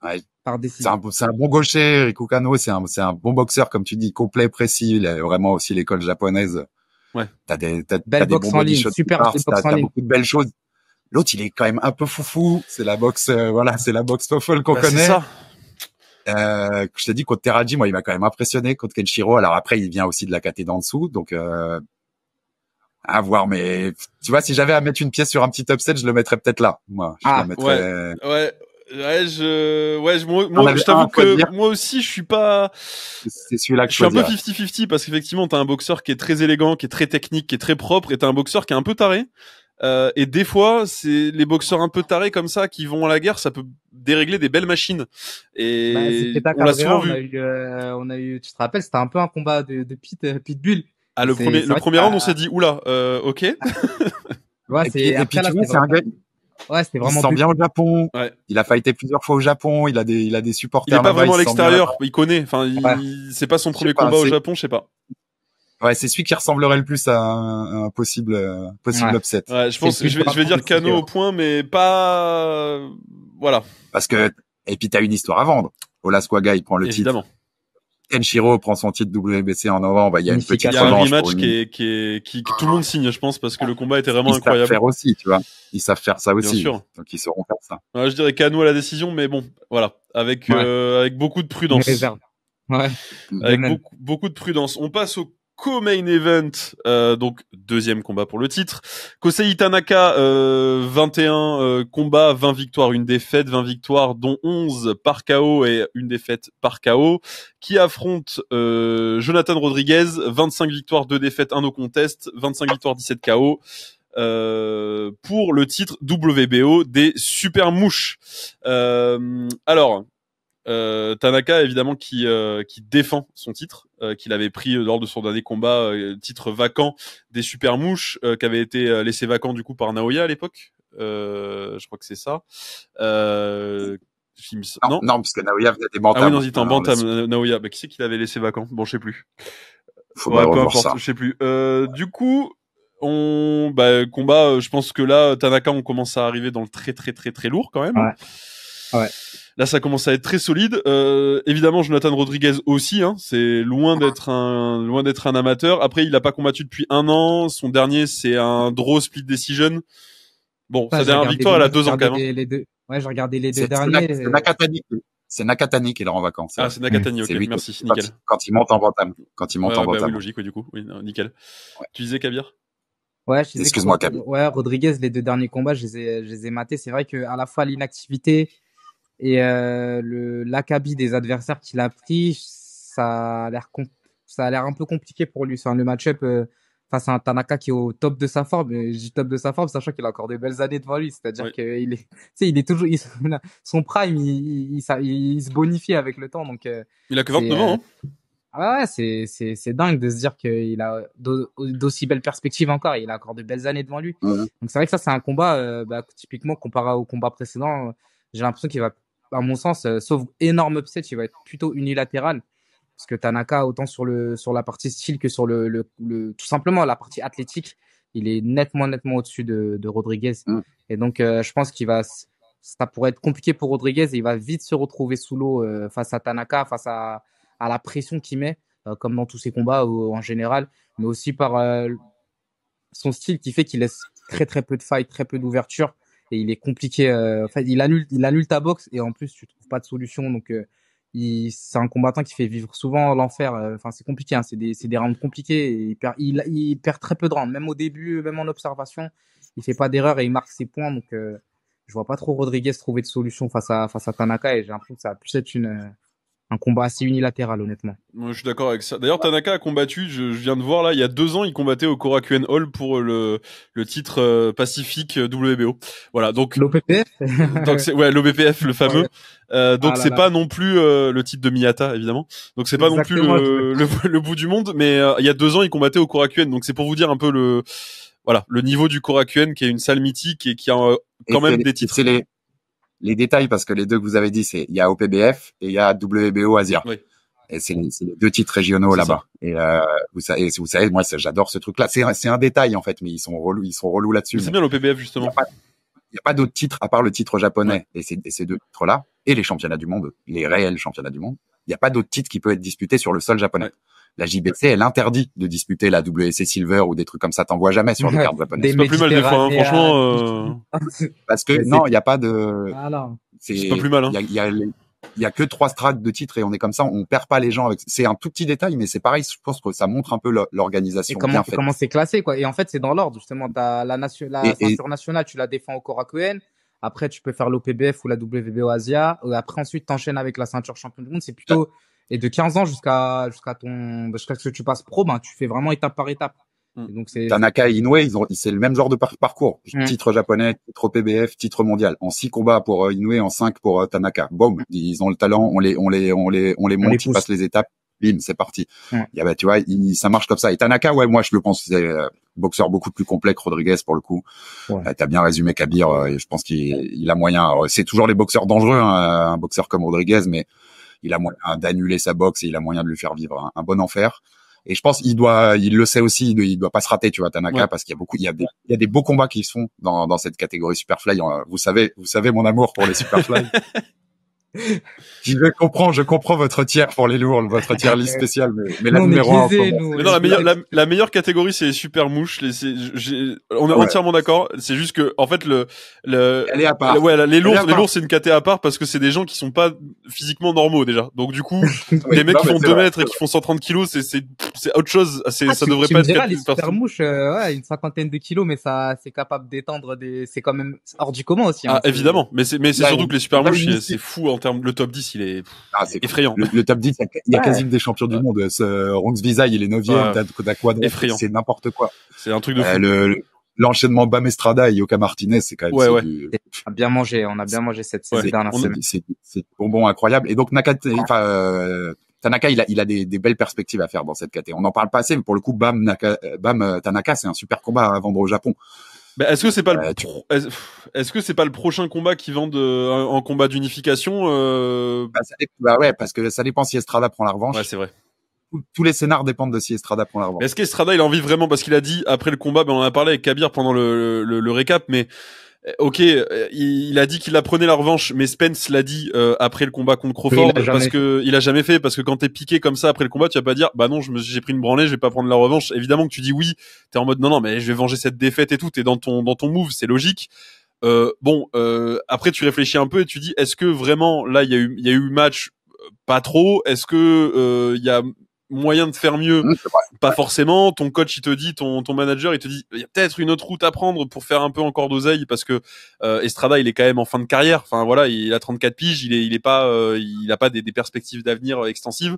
Mm. Par décision. C'est un, bon gaucher, Riku C'est un, un, bon boxeur, comme tu dis, complet, précis. Il a vraiment aussi l'école japonaise Ouais. T'as des, t'as, Belle t'as des en ligne, super t'as boxe t'as, en t'as beaucoup de belles choses. L'autre, il est quand même un peu foufou. C'est la boxe, euh, voilà, c'est la boxe folle qu'on bah, connaît. C'est ça. Euh, je t'ai dit contre Teraji, moi, il m'a quand même impressionné contre Kenshiro. Alors après, il vient aussi de la caté d'en dessous, donc euh, à voir. Mais tu vois, si j'avais à mettre une pièce sur un petit upset, je le mettrais peut-être là. Moi, je ah, ouais, ouais. Ouais, je, ouais, je, moi, je t'avoue que moi aussi, je suis pas. C'est celui-là que je suis un peu 50-50 parce qu'effectivement, t'as un boxeur qui est très élégant, qui est très technique, qui est très propre, et t'as un boxeur qui est un peu taré. Euh, et des fois, c'est les boxeurs un peu tarés comme ça qui vont à la guerre, ça peut dérégler des belles machines. Et bah, on l'a souvent vu. Euh, on a, eu, tu te rappelles, c'était un peu un combat de, de Pit, euh, Pitbull. Ah, le premier, le premier round, on s'est dit, oula, euh, ok. ouais, c'est et c'est un gars, Ouais, c'était vraiment. Il se sent bien au Japon. Ouais. Il a fighté plusieurs fois au Japon. Il a des, il a des supporters. Il est pas vraiment à l'extérieur. Il connaît. Enfin, il... c'est pas son premier combat au Japon, je sais pas. Ouais, c'est celui qui ressemblerait le plus à un, possible, possible upset. Ouais, je pense que je vais, je dire Kano au point, mais pas, voilà. Parce que, et puis t'as une histoire à vendre. Olasquaga, il prend le Évidemment. Kenshiro prend son titre WBC en novembre, bah, il y a une petite un rematch qui, qui, qui, tout le monde signe, je pense, parce que le combat était vraiment incroyable. Ils savent faire aussi, tu vois. Ils savent faire ça aussi. Bien sûr. Donc ils sauront faire ça. je dirais nous à la décision, mais bon, voilà, avec, euh, avec beaucoup de prudence. Avec beaucoup, de prudence. On passe au co-main event, euh, donc deuxième combat pour le titre. Kosei Tanaka, 21 euh, euh, combats, 20 victoires, une défaite, 20 victoires, dont 11 par KO et une défaite par KO, qui affronte Jonathan Rodriguez, 25 victoires, 2 défaites, 1 au contest, 25 victoires, 17 KO. pour le titre WBO des super mouches. alors, Tanaka évidemment qui qui défend son titre euh, qu'il avait pris euh, lors de son dernier combat, euh, titre vacant des Super Mouches, qui avait été laissé vacant du coup par Naoya à l'époque. je crois que c'est ça. Films... Non, non, parce que Naoya venait des Bantam. Ah oui, non, c'était en hein, Bantam, Naoya. Bah, qui c'est qu'il avait laissé vacant Bon, je sais plus. Faut ouais, peu importe, ça. je sais plus. du coup, on bah, combat. je pense que là, Tanaka, on commence à arriver dans le très très très très lourd quand même. Ouais. Ouais. Là, ça commence à être très solide. Euh, évidemment, Jonathan Rodriguez aussi. Hein, c'est loin d'être un loin d'être un amateur. Après, il n'a pas combattu depuis un an. Son dernier, c'est un draw split decision. Bon, sa dernière victoire, elle a deux ans quand même. Hein. Les, deux. Ouais, j'ai regardé les deux derniers. C'est euh. Nakatani. C'est Nakatani qui est là en vacances. Ah, c'est Nakatani. Ok, merci. Quand, Quand il monte en Bantam. Quand il monte en bah, Bantam. Oui, logique, du coup. Oui, nickel. Tu disais Kabir. Ouais, excuse-moi, Kabir. Ouais, Rodriguez, les deux derniers combats, je les ai, je les ai matés. C'est vrai que à la fois l'inactivité et euh, l'acabit des adversaires qu'il a pris, ça a l'air ça a l'air un peu compliqué pour lui. le match-up euh, face à un Tanaka qui est au top de sa forme. Et je top de sa forme, sachant qu'il a encore des belles années devant lui. C'est-à-dire que qu'il est, il est toujours, son prime, il, il, se bonifie avec le temps. Donc, euh, il a que 29 ans. Hein. Ah c'est, c'est, c'est dingue de se dire qu'il a d'aussi belles perspectives encore. il a encore des belles années devant lui. Donc c'est vrai que ça, c'est un combat, bah, typiquement comparé au combat précédent, j'ai l'impression qu'il va à mon sens, euh, sauf énorme upset, il va être plutôt unilatéral. Parce que Tanaka, autant sur, le, sur la partie style que sur le, le, tout simplement la partie athlétique, il est nettement, nettement au-dessus de, Rodriguez. Mm. Et donc, euh, je pense qu'il va. Ça pourrait être compliqué pour Rodriguez il va vite se retrouver sous l'eau euh, face à Tanaka, face à, à la pression qu'il met, comme dans tous ses combats en général, mais aussi par son style qui fait qu'il laisse très très peu de failles, très peu d'ouverture et il est compliqué. Euh, enfin, il annule, il annule ta boxe et en plus tu trouves pas de solution. Donc euh, c'est un combattant qui fait vivre souvent l'enfer. Euh, enfin, c'est compliqué. Hein. c'est des, des rounds compliqués. il, perd, il, perd très peu de rounds, même au début, même en observation. Il fait pas d'erreur et il marque ses points. Donc, je vois pas trop Rodriguez trouver de solution face à face à Tanaka. Et j'ai l'impression que ça a plus être une un combat assez unilatéral, honnêtement. Moi, je suis d'accord avec ça. D'ailleurs, Tanaka a combattu, je, viens de voir là, il y a deux ans, il combattait au Korakuen Hall pour le, le titre euh, Pacifique euh, WBO. Voilà, donc. L'OPPF donc Ouais, l'OBPF, le fameux. Euh, donc, ah c'est pas non plus le titre de Miyata, évidemment. Donc, c'est pas non plus le, le, bout du monde, mais il y a deux ans, il combattait au Korakuen. Donc, c'est pour vous dire un peu le. Voilà, le niveau du Korakuen, qui est une salle mythique et qui a quand même des titres. C'est les, les détails parce que les deux que vous avez dit, c'est il y a OPBF et il y a WBO Asia. Et c'est les deux titres régionaux là-bas. Euh, et, vous savez, vous savez, moi j'adore ce truc-là. C'est un, un détail en fait, mais ils sont relous, ils sont relous là-dessus. C'est bien l'OPBF justement. Il n'y a pas, d'autres titres à part le titre japonais et, et ces deux titres-là et les championnats du monde, les réels championnats du monde. Il n'y a pas d'autre titre qui peut être disputé sur le sol japonais. La JBC, elle interdit de disputer la WSC Silver ou des trucs comme ça. T'en vois jamais sur les cartes japonaises. C'est pas plus mal des fois, hein. franchement. Euh, Parce que non, il n'y a pas de. Alors. c'est pas plus mal. Hein. Il hein. y, a, y, a que trois strats de titres et on est comme ça, on perd pas les gens avec. C'est un tout petit détail, mais c'est pareil. Je pense que ça montre un peu l'organisation. Comment c'est classé quoi Et en fait, c'est dans l'ordre justement. la, nation... la nationale, tu la défends au Korakuen après, tu peux faire l'OPBF ou la WBO Asia. Euh, après, ensuite, t'enchaînes avec la ceinture champion du monde. C'est plutôt et de 15 ans jusqu'à jusqu'à ton jusqu'à ce que tu passes pro, ben tu fais vraiment étape par étape. Mm. donc c'est Tanaka et Inoue, ils ont c'est le même genre de parcours. Mm. Titre japonais, titre OPBF, titre mondial. En six combats pour euh, Inoue, en cinq pour euh, Tanaka. Boom, mm. ils ont le talent, on les on les on les on les monte, les ils passent les étapes. Bim, c'est parti. Mmh. tu vois, ça marche comme ça. Et Tanaka, ouais, moi je le pense, boxeur beaucoup plus complexe que Rodriguez pour le coup. tu euh, T'as bien résumé Kabir. Euh, je pense qu'il a moyen. Euh, c'est toujours les boxeurs dangereux, hein, un boxeur comme Rodriguez, mais il a moyen d'annuler sa boxe et il a moyen de lui faire vivre un, bon enfer. Et je pense il doit, il le sait aussi, il doit, pas se rater, tu vois, Tanaka, parce qu'il y a beaucoup, il y a des, beaux combats qui se font dans, cette catégorie Superfly. Vous savez, vous savez mon amour pour les Superfly. je comprends, je comprends votre tiers pour les lourds, votre tiers liste spéciale, mais, la numéro un. la meilleure, la, la meilleure catégorie, c'est les super mouches. Les, on est entièrement d'accord. C'est juste que, en fait, le, le, Elle est à part. ouais, les lourds, les lourds, c'est une caté à part parce que c'est des gens qui sont pas physiquement normaux déjà. Donc du coup, les mecs qui font 2 mètres et qui font 130 kilos, c'est, c'est, c'est autre chose. C'est, ah, ça devrait pas être. les super mouches, euh, ouais, une cinquantaine de kilos, mais ça, c'est capable d'étendre des, c'est quand même hors du commun aussi. Hein. Ah, évidemment. Mais c'est, mais c'est bah, surtout que les super mouches, c'est fou hein. Le top 10, il est, ah, effrayant. Le, top 10, il y a, quasiment quasi des champions du monde. Ce, Ronx Visaille, il est 9 C'est n'importe quoi. C'est un truc de euh, fou. l'enchaînement Bam Estrada et Yoka Martinez, c'est quand même ouais, On a bien mangé, on a bien mangé cette ouais, dernière C'est bonbon incroyable. Et donc Naka, ah. euh, Tanaka, il a, il a des, belles perspectives à faire dans cette catégorie. On n'en parle pas assez, mais pour le coup, Bam, euh, Bam Tanaka, c'est un super combat à vendre au Japon est-ce que c'est pas le euh, est-ce que pas le prochain combat qui vend en combat d'unification euh? bah, bah, ouais parce que ça dépend si Estrada prend la revanche. Ouais, c'est vrai. Tous les scénars dépendent de si Estrada prend la revanche. Est-ce qu'Estrada il en vit vraiment parce qu'il a dit après le combat, ben on a parlé avec Kabir pendant le récap, mais euh, ok, euh, il, a dit qu'il prenait la revanche, mais Spence l'a dit euh, après le combat contre Crawford parce que il a jamais fait parce que quand t'es piqué comme ça après le combat, tu vas pas dire bah non, j'ai pris une branlée, je vais pas prendre la revanche. Évidemment que tu dis oui, t'es en mode non non, mais je vais venger cette défaite et tout. T'es dans ton dans ton move, c'est logique. bon, euh, après tu réfléchis un peu et tu dis est-ce que vraiment là il y a eu il y a eu match pas trop. Est-ce que il y a moyen de faire mieux. Mmh, pas forcément. Ton coach, il te dit, ton, ton manager, il te dit, il y a peut-être une autre route à prendre pour faire un peu encore d'oseille parce que euh, Estrada, il est quand même en fin de carrière. Enfin voilà, il a 34 piges, il est, il est pas, euh, il a pas des, perspectives d'avenir euh, extensives.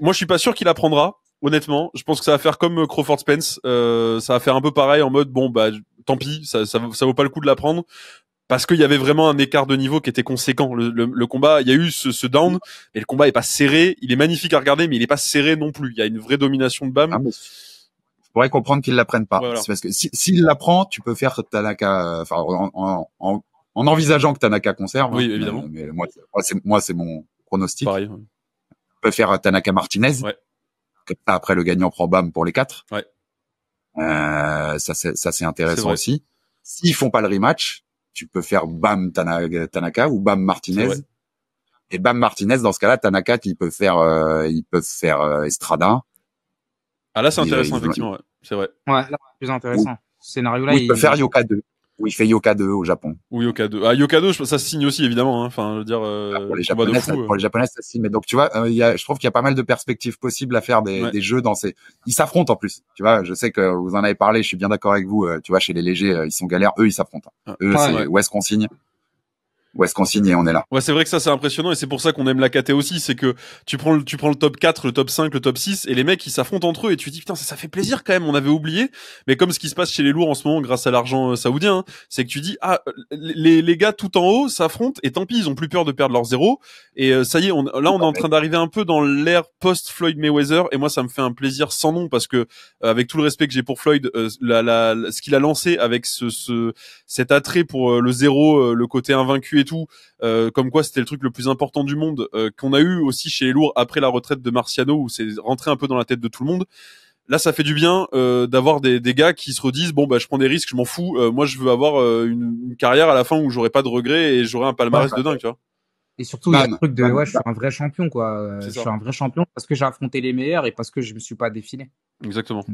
moi, je suis pas sûr qu'il apprendra. Honnêtement, je pense que ça va faire comme euh, Crawford Spence. ça va faire un peu pareil en mode bon bah tant pis, ça, ça, vaut pas le coup de l'apprendre parce qu'il y avait vraiment un écart de niveau qui était conséquent. Le, combat, il y a eu ce, ce, down, mm. mais le combat est pas serré. Il est magnifique à regarder, mais il est pas serré non plus. Il y a une vraie domination de Bam. Ah, je pourrais comprendre qu'ils l'apprennent pas. C'est parce que s'il si, l'apprend, tu peux faire Tanaka, en, envisageant que Tanaka conserve. Hein. Oui, évidemment. Mais, moi, c'est, mon pronostic. Pareil. peut faire Tanaka Martinez. après, le gagnant prend Bam pour les quatre. Ouais. Euh, ça, c'est, ça, c'est intéressant aussi. S'ils font pas le rematch, tu peux faire Bam Tanaka ou Bam Martinez. Et Bam Martinez, dans ce cas-là, Tanaka, euh, il peut faire, il peut faire Estrada. Ah là, c'est intéressant, effectivement. Ouais. C'est vrai. Ouais, là, c'est plus intéressant. scénario là, il, il peut faire Yoka 2. Oui, il fait Yoka 2 au Japon. Yoka 2. Ah, ça signe aussi, évidemment. Hein. Enfin, je veux dire, euh, ah, euh. pour, les japonais, ça, signe. Mais donc, tu vois, euh, je trouve qu'il y a pas mal de perspectives possibles à faire des, jeux dans ces. Ils s'affrontent en plus. Tu vois, je sais que vous en avez parlé, je suis bien d'accord avec vous. tu vois, chez les légers, ils sont galères. Eux, ils s'affrontent. Hein. eux, c'est où est-ce qu'on signe où est-ce qu'on signe on est là. Ouais, c'est vrai que ça c'est impressionnant et c'est pour ça qu'on aime la KT aussi, c'est que tu prends le, tu prends le top 4, le top 5, le top 6 et les mecs ils s'affrontent entre eux et tu te dis putain ça, ça fait plaisir quand même, on avait oublié. Mais comme ce qui se passe chez les lourds en ce moment grâce à l'argent euh, saoudien, hein, c'est que tu dis ah euh, les, les gars tout en haut s'affrontent et tant pis, ils ont plus peur de perdre leur zéro et euh, ça y est, on, là on est en train d'arriver un peu dans l'ère post Floyd Mayweather et moi ça me fait un plaisir sans nom parce que avec tout le respect que j'ai pour Floyd ce qu'il a lancé avec ce, ce cet attrait pour le zéro, le côté invaincu tout, euh, comme quoi c'était le truc le plus important du monde euh, qu'on a eu aussi chez les lourds après la retraite de Marciano où c'est rentré un peu dans la tête de tout le monde. Là, ça fait du bien euh, d'avoir des, gars qui se redisent bon bah je prends des risques, je m'en fous. moi, je veux avoir une, carrière à la fin où j'aurai pas de regrets et j'aurai un palmarès de dingue, tu vois. Et surtout, bah, le truc de bah, ouais, je bah. suis un vrai champion quoi. Je suis un vrai champion parce que j'ai affronté les meilleurs et parce que je me suis pas défilé. Exactement.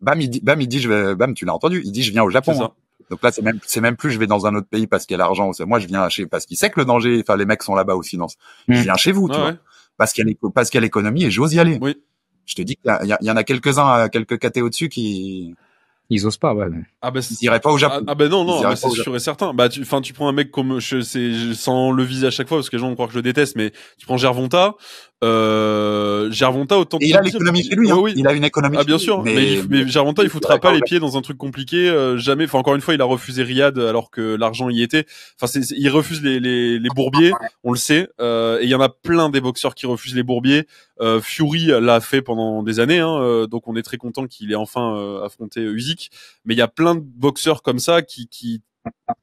Bam, il dit, Bam, il dit, je vais, Bam, tu l'as entendu, il dit, je viens au Japon. Hein. Donc là, c'est même, c'est même plus je vais dans un autre pays parce qu'il y a l'argent. Moi, je viens chez, parce qu'il sait que le danger, enfin, les mecs sont là-bas au dans, je hmm. viens chez vous, tu vois. Parce qu'il y a l'économie et j'ose y aller. Oui. Je te dis qu'il y, en a quelques-uns, euh, quelques KT au-dessus qui. Ils osent pas, ouais. Ah bah, pas au Japon. Ah, ben non, non, c'est sûr et certain. Bah, tu, enfin, tu prends un mec comme, je, c'est, sans le viser à chaque fois, parce que les gens croient que je le déteste, mais tu prends Gervonta, euh, Gervonta autant. il a l'économie chez lui, ah hein. oui. Il a une économie. Ah, bien sûr. Mais, Gervonta, il foutra pas les pieds dans un truc compliqué, euh, jamais. Enfin, encore une fois, il a refusé Riyad alors que l'argent y était. Enfin, c'est, il refuse les, les, les bourbiers, on le sait. Euh, et il y en a plein des boxeurs qui refusent les bourbiers. Euh, Fury l'a fait pendant des années, hein, euh, donc on est très content qu'il ait enfin affronté Usyk. Mais il y a plein de boxeurs comme ça qui, qui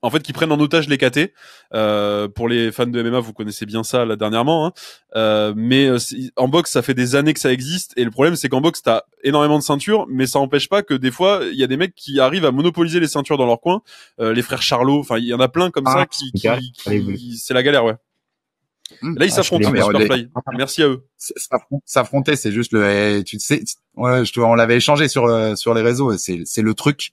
en fait, qui prennent en otage les KT. Euh, pour les fans de MMA, vous connaissez bien ça là dernièrement. Hein. Euh, mais euh, en boxe, ça fait des années que ça existe. Et le problème, c'est qu'en boxe, t'as énormément de ceintures, mais ça empêche pas que des fois, il y a des mecs qui arrivent à monopoliser les ceintures dans leur coin. Euh, les frères Charlot, enfin, il y en a plein comme ça ah, qui, c'est la galère, ouais. Hmm. là, ils ah, s'affrontent Merci à eux. S'affronter, c'est juste le. Eh, tu sais, je on l'avait échangé sur euh, sur les réseaux. C'est c'est le truc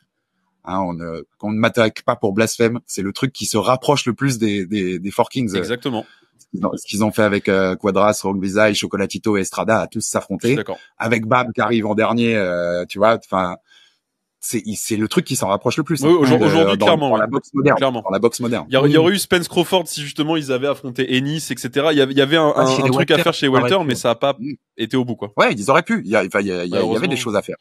Hein, on, qu'on ne m'attaque pas pour blasphème, c'est le truc qui se rapproche le plus des, des, Kings. Exactement. ce qu'ils ont fait avec euh, Quadras, Rockbizaï, Chocolatito et Estrada, à tous s'affronter. Avec Bab qui arrive en dernier, euh, tu vois, enfin, c'est, le truc qui s'en rapproche le plus. aujourd'hui, hein, clairement, la boxe moderne. Clairement. Dans la moderne. Il y, aurait eu Spence Crawford si justement ils avaient affronté Ennis, etc. Il y avait un, ah, truc à faire chez Walter, mais ça a pas hein. été au bout, quoi. Ouais, ils auraient pu. Il y, a, il y avait des choses à faire.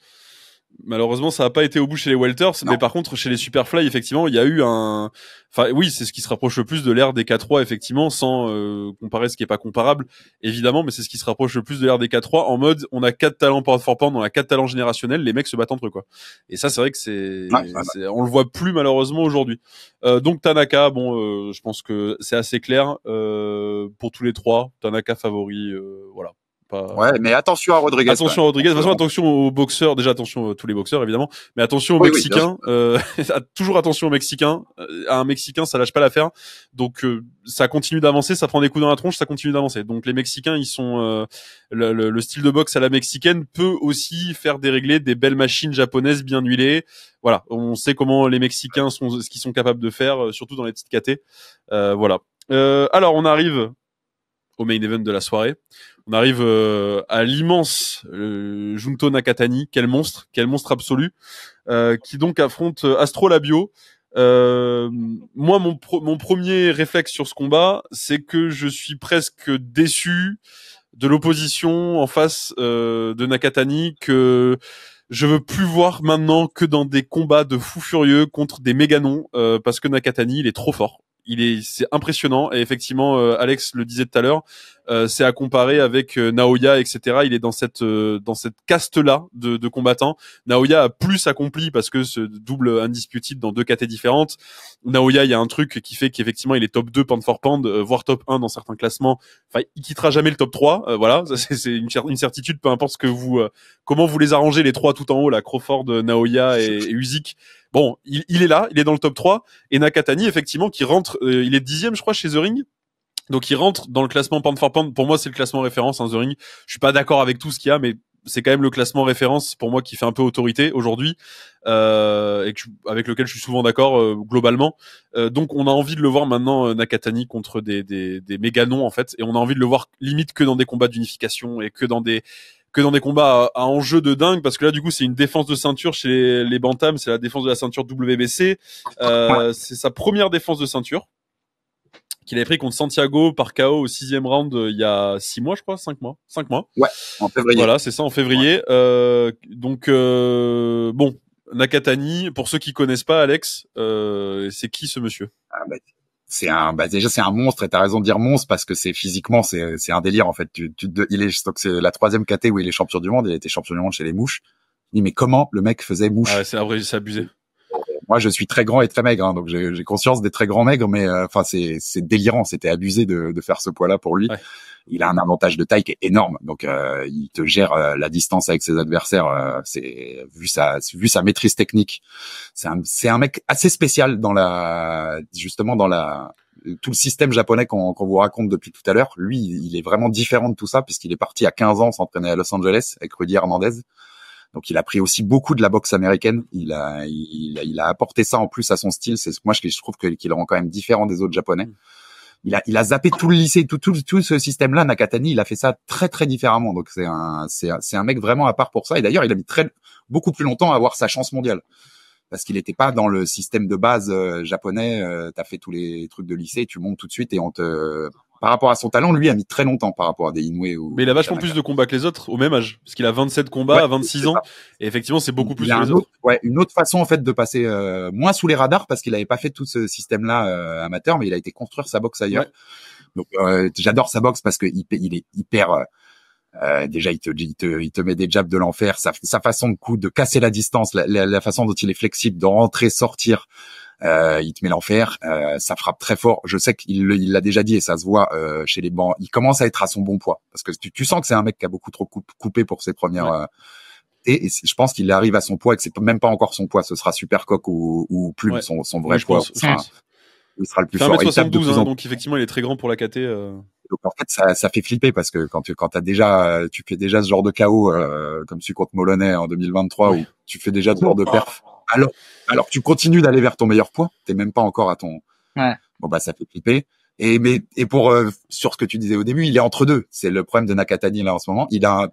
Malheureusement, ça n'a pas été au bout chez les Welters, mais par contre, chez les Superfly, effectivement, il y a eu un. Enfin, oui, c'est ce qui se rapproche le plus de l'ère des K3, effectivement, sans euh, comparer ce qui est pas comparable, évidemment, mais c'est ce qui se rapproche le plus de l'ère des K3 en mode on a quatre talents pour for pound, on a quatre talents générationnels, les mecs se battent entre eux, quoi. Et ça, c'est vrai que c'est. Bah, bah. on le voit plus, malheureusement, aujourd'hui. Euh, donc, Tanaka, bon, euh, je pense que c'est assez clair pour tous les trois. Tanaka favori, voilà. Ouais, mais attention à Rodriguez. Attention à Rodriguez. De toute façon, attention aux boxeurs. Déjà, attention à euh, tous les boxeurs, évidemment. Mais attention aux Mexicains. Euh, toujours attention aux Mexicains. Euh, à un Mexicain, ça lâche pas l'affaire. Donc, ça continue d'avancer. Ça prend des coups dans la tronche. Ça continue d'avancer. Donc, les Mexicains, ils sont le, style de boxe à la mexicaine peut aussi faire dérégler des belles machines japonaises bien huilées. Voilà, on sait comment les Mexicains sont, ce qu'ils sont capables de faire, surtout dans les petites catés. voilà. alors, on arrive au main event de la soirée. On arrive euh, à l'immense euh, Junto Nakatani, quel monstre, quel monstre absolu, euh, qui donc affronte Astro Labio. moi, mon, premier réflexe sur ce combat, c'est que je suis presque déçu de l'opposition en face de Nakatani que je veux plus voir maintenant que dans des combats de fous furieux contre des méganons parce que Nakatani il est trop fort il est c'est impressionnant et effectivement euh, Alex le disait tout à l'heure euh, c'est à comparer avec euh, Naoya etc il est dans cette dans cette caste là de, de, combattants Naoya a plus accompli parce que ce double indisputable dans deux catégories différentes Naoya il y a un truc qui fait qu'effectivement il est top 2 pound for pound voire top 1 dans certains classements enfin il quittera jamais le top 3 voilà c'est une, certitude peu importe ce que vous comment vous les arrangez les trois tout en haut la Crawford Naoya et, et Bon, il, est là, il est dans le top 3. Et Nakatani, effectivement, qui rentre, euh, il est dixième, je crois, chez The Ring. Donc il rentre dans le classement pound for pound. Pour moi, c'est le classement référence, hein, The Ring. Je suis pas d'accord avec tout ce qu'il y a, mais c'est quand même le classement référence pour moi qui fait un peu autorité aujourd'hui euh, et avec lequel je suis souvent d'accord euh, globalement. donc on a envie de le voir maintenant Nakatani contre des, des, des en fait et on a envie de le voir limite que dans des combats d'unification et que dans des que dans des combats à, enjeu de dingue parce que là du coup c'est une défense de ceinture chez les, les bantams, c'est la défense de la ceinture WBC, euh, c'est sa première défense de ceinture qu'il avait pris contre Santiago par KO au sixième round euh, il y a six mois, je crois, cinq mois, cinq mois. Ouais, en février. Voilà, c'est ça, en février. Euh, donc euh, bon, Nakatani, pour ceux qui connaissent pas Alex, euh, c'est qui ce monsieur ah, bah, c'est un bah déjà c'est un monstre et t'as raison de dire monstre parce que c'est physiquement c'est c'est un délire en fait il est donc c'est la troisième KT où il est champion du monde il a été champion du monde chez les mouches mais comment le mec faisait mouche ah c'est abusé moi je suis très grand et très maigre hein, donc j'ai conscience des très grands maigres mais euh, enfin c'est c'est délirant c'était abusé de, faire ce poids là pour lui il a un avantage de taille qui est énorme. Donc, euh, il te gère euh, la distance avec ses adversaires. Euh, c'est vu sa vu sa maîtrise technique, c'est un c'est un mec assez spécial dans la justement dans la tout le système japonais qu'on vous raconte depuis tout à l'heure. Lui, il est vraiment différent de tout ça puisqu'il est parti à 15 ans s'entraîner à Los Angeles avec Rudy Hernandez. Donc il a pris aussi beaucoup de la boxe américaine. Il a, il, il a apporté ça en plus à son style. C'est moi je trouve qu'il rend quand même différent des autres japonais. Mmh il a zappé tout le lycée, tout tout, tout ce système-là. Nakatani, il a fait ça très très différemment. Donc c'est un c'est c'est un mec vraiment à part pour ça. Et d'ailleurs, il a mis très beaucoup plus longtemps à avoir sa chance mondiale parce qu'il n'était pas dans le système de base euh, japonais. Euh, t'as fait tous les trucs de lycée, tu montes tout de suite et on te par rapport à son talent, lui a mis très longtemps par rapport à des Inoue. mais il a vachement plus de combats que les autres au même âge, parce qu'il a 27 combats à 26 ans, et effectivement c'est beaucoup plus. que les autres. ouais, une autre façon en fait de passer euh, moins sous les radars parce qu'il n'avait pas fait tout ce système-là euh, amateur, mais il a été construire sa boxe ailleurs. Donc euh, j'adore sa boxe parce qu'il il, est hyper. déjà, il te, met des jabs de l'enfer. Sa, façon de coup, de casser la distance, la façon dont il est flexible, de rentrer, sortir, euh, il te met l'enfer, euh, ça frappe très fort. Je sais qu'il l'a déjà dit et ça se voit euh, chez les bancs. Il commence à être à son bon poids parce que tu, tu sens que c'est un mec qui a beaucoup trop coupé pour ses premières. Euh, et, je pense qu'il arrive à son poids et que c'est même pas encore son poids. Ce sera Supercoq ou, ou plus son, son, vrai poids. il sera le plus fort. 72, hein, donc effectivement, il est très grand pour la KT. Euh. Donc en fait, ça, ça fait flipper parce que quand tu quand as déjà tu fais déjà ce genre de chaos euh, comme celui contre Molonnet en 2023 où tu fais déjà ce genre de perf alors, alors tu continues d'aller vers ton meilleur point. T'es même pas encore à ton. Bon bah ça fait flipper. Et mais et pour euh, sur ce que tu disais au début, il est entre deux. C'est le problème de Nakatani là en ce moment. Il a un,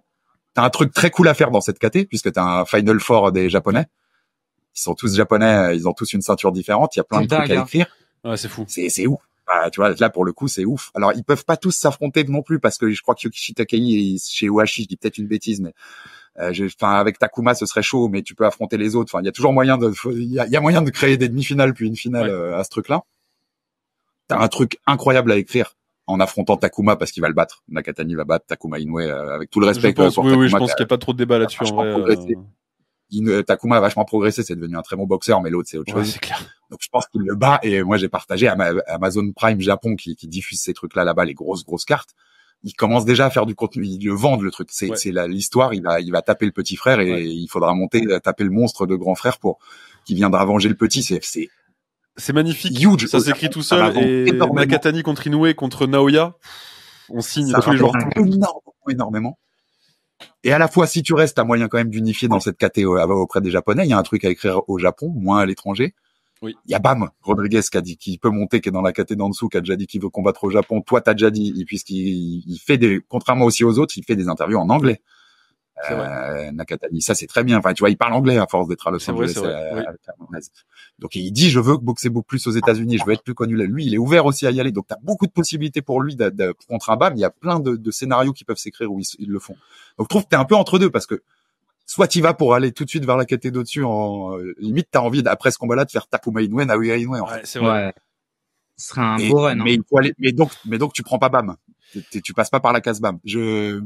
t'as un truc très cool à faire dans cette KT puisque t'as un final four des japonais. Ils sont tous japonais, ils ont tous une ceinture différente. Il y a plein de trucs à hein. écrire. c'est fou. C'est c'est ouf. Bah, tu vois, là pour le coup, c'est ouf. Alors, ils peuvent pas tous s'affronter non plus parce que je crois que Yokichi Takei chez Oashi, je dis peut-être une bêtise, mais euh, enfin avec Takuma, ce serait chaud, mais tu peux affronter les autres. Enfin, il y a toujours moyen de, il y, a moyen de créer des demi-finales puis une finale euh, à ce truc-là. T'as un truc incroyable à écrire en affrontant Takuma parce qu'il va le battre. Nakatani va battre Takuma Inoue euh, avec tout le respect. pour je pense qu'il n'y a pas trop de débat là-dessus. Takuma a vachement progressé, c'est devenu un très bon boxeur, mais l'autre c'est autre chose. Clair. Donc je pense qu'il le bat et moi j'ai partagé à Amazon Prime Japon qui, diffuse ces trucs là là-bas, les grosses grosses cartes. Il commence déjà à faire du contenu, Il le le truc. C'est l'histoire, il va il va taper le petit frère et il faudra monter taper le monstre de grand frère pour qui viendra venger le petit. C'est c'est magnifique. Huge. Ça s'écrit tout seul et contre Inoue contre Naoya, on signe tous les jours. énormément et à la fois, si tu restes, à moyen quand même d'unifier dans cette catégorie euh, auprès des Japonais. Il y a un truc à écrire au Japon, moins à l'étranger. Oui. Il y a Bam, Rodriguez qui a dit qu'il peut monter, qui est dans la catégorie d'en dessous, qui a déjà dit qu'il veut combattre au Japon. Toi, t'as déjà dit, puisqu'il fait des, contrairement aussi aux autres, il fait des interviews en anglais. Euh, Nakatani. Ça, c'est très bien. Enfin, tu vois, il parle anglais à force d'être à Los Angeles. Euh, donc, il dit, je veux boxer beaucoup plus aux États-Unis. Je veux être plus connu là. Lui, il est ouvert aussi à y aller. Donc, tu as beaucoup de possibilités pour lui de contre un BAM. Il y a plein de, de scénarios qui peuvent s'écrire où ils, le font. Donc, je trouve que tu es un peu entre deux parce que soit tu vas pour aller tout de suite vers la catégorie d'au-dessus. En, euh, limite, tu as envie, après ce combat-là, de faire Takuma Inoue, Naoya Inoue. c'est vrai. Ce sera un beau run. Mais, hein. mais, donc, mais donc, tu prends pas BAM. Tu, tu passes pas par la case BAM. Je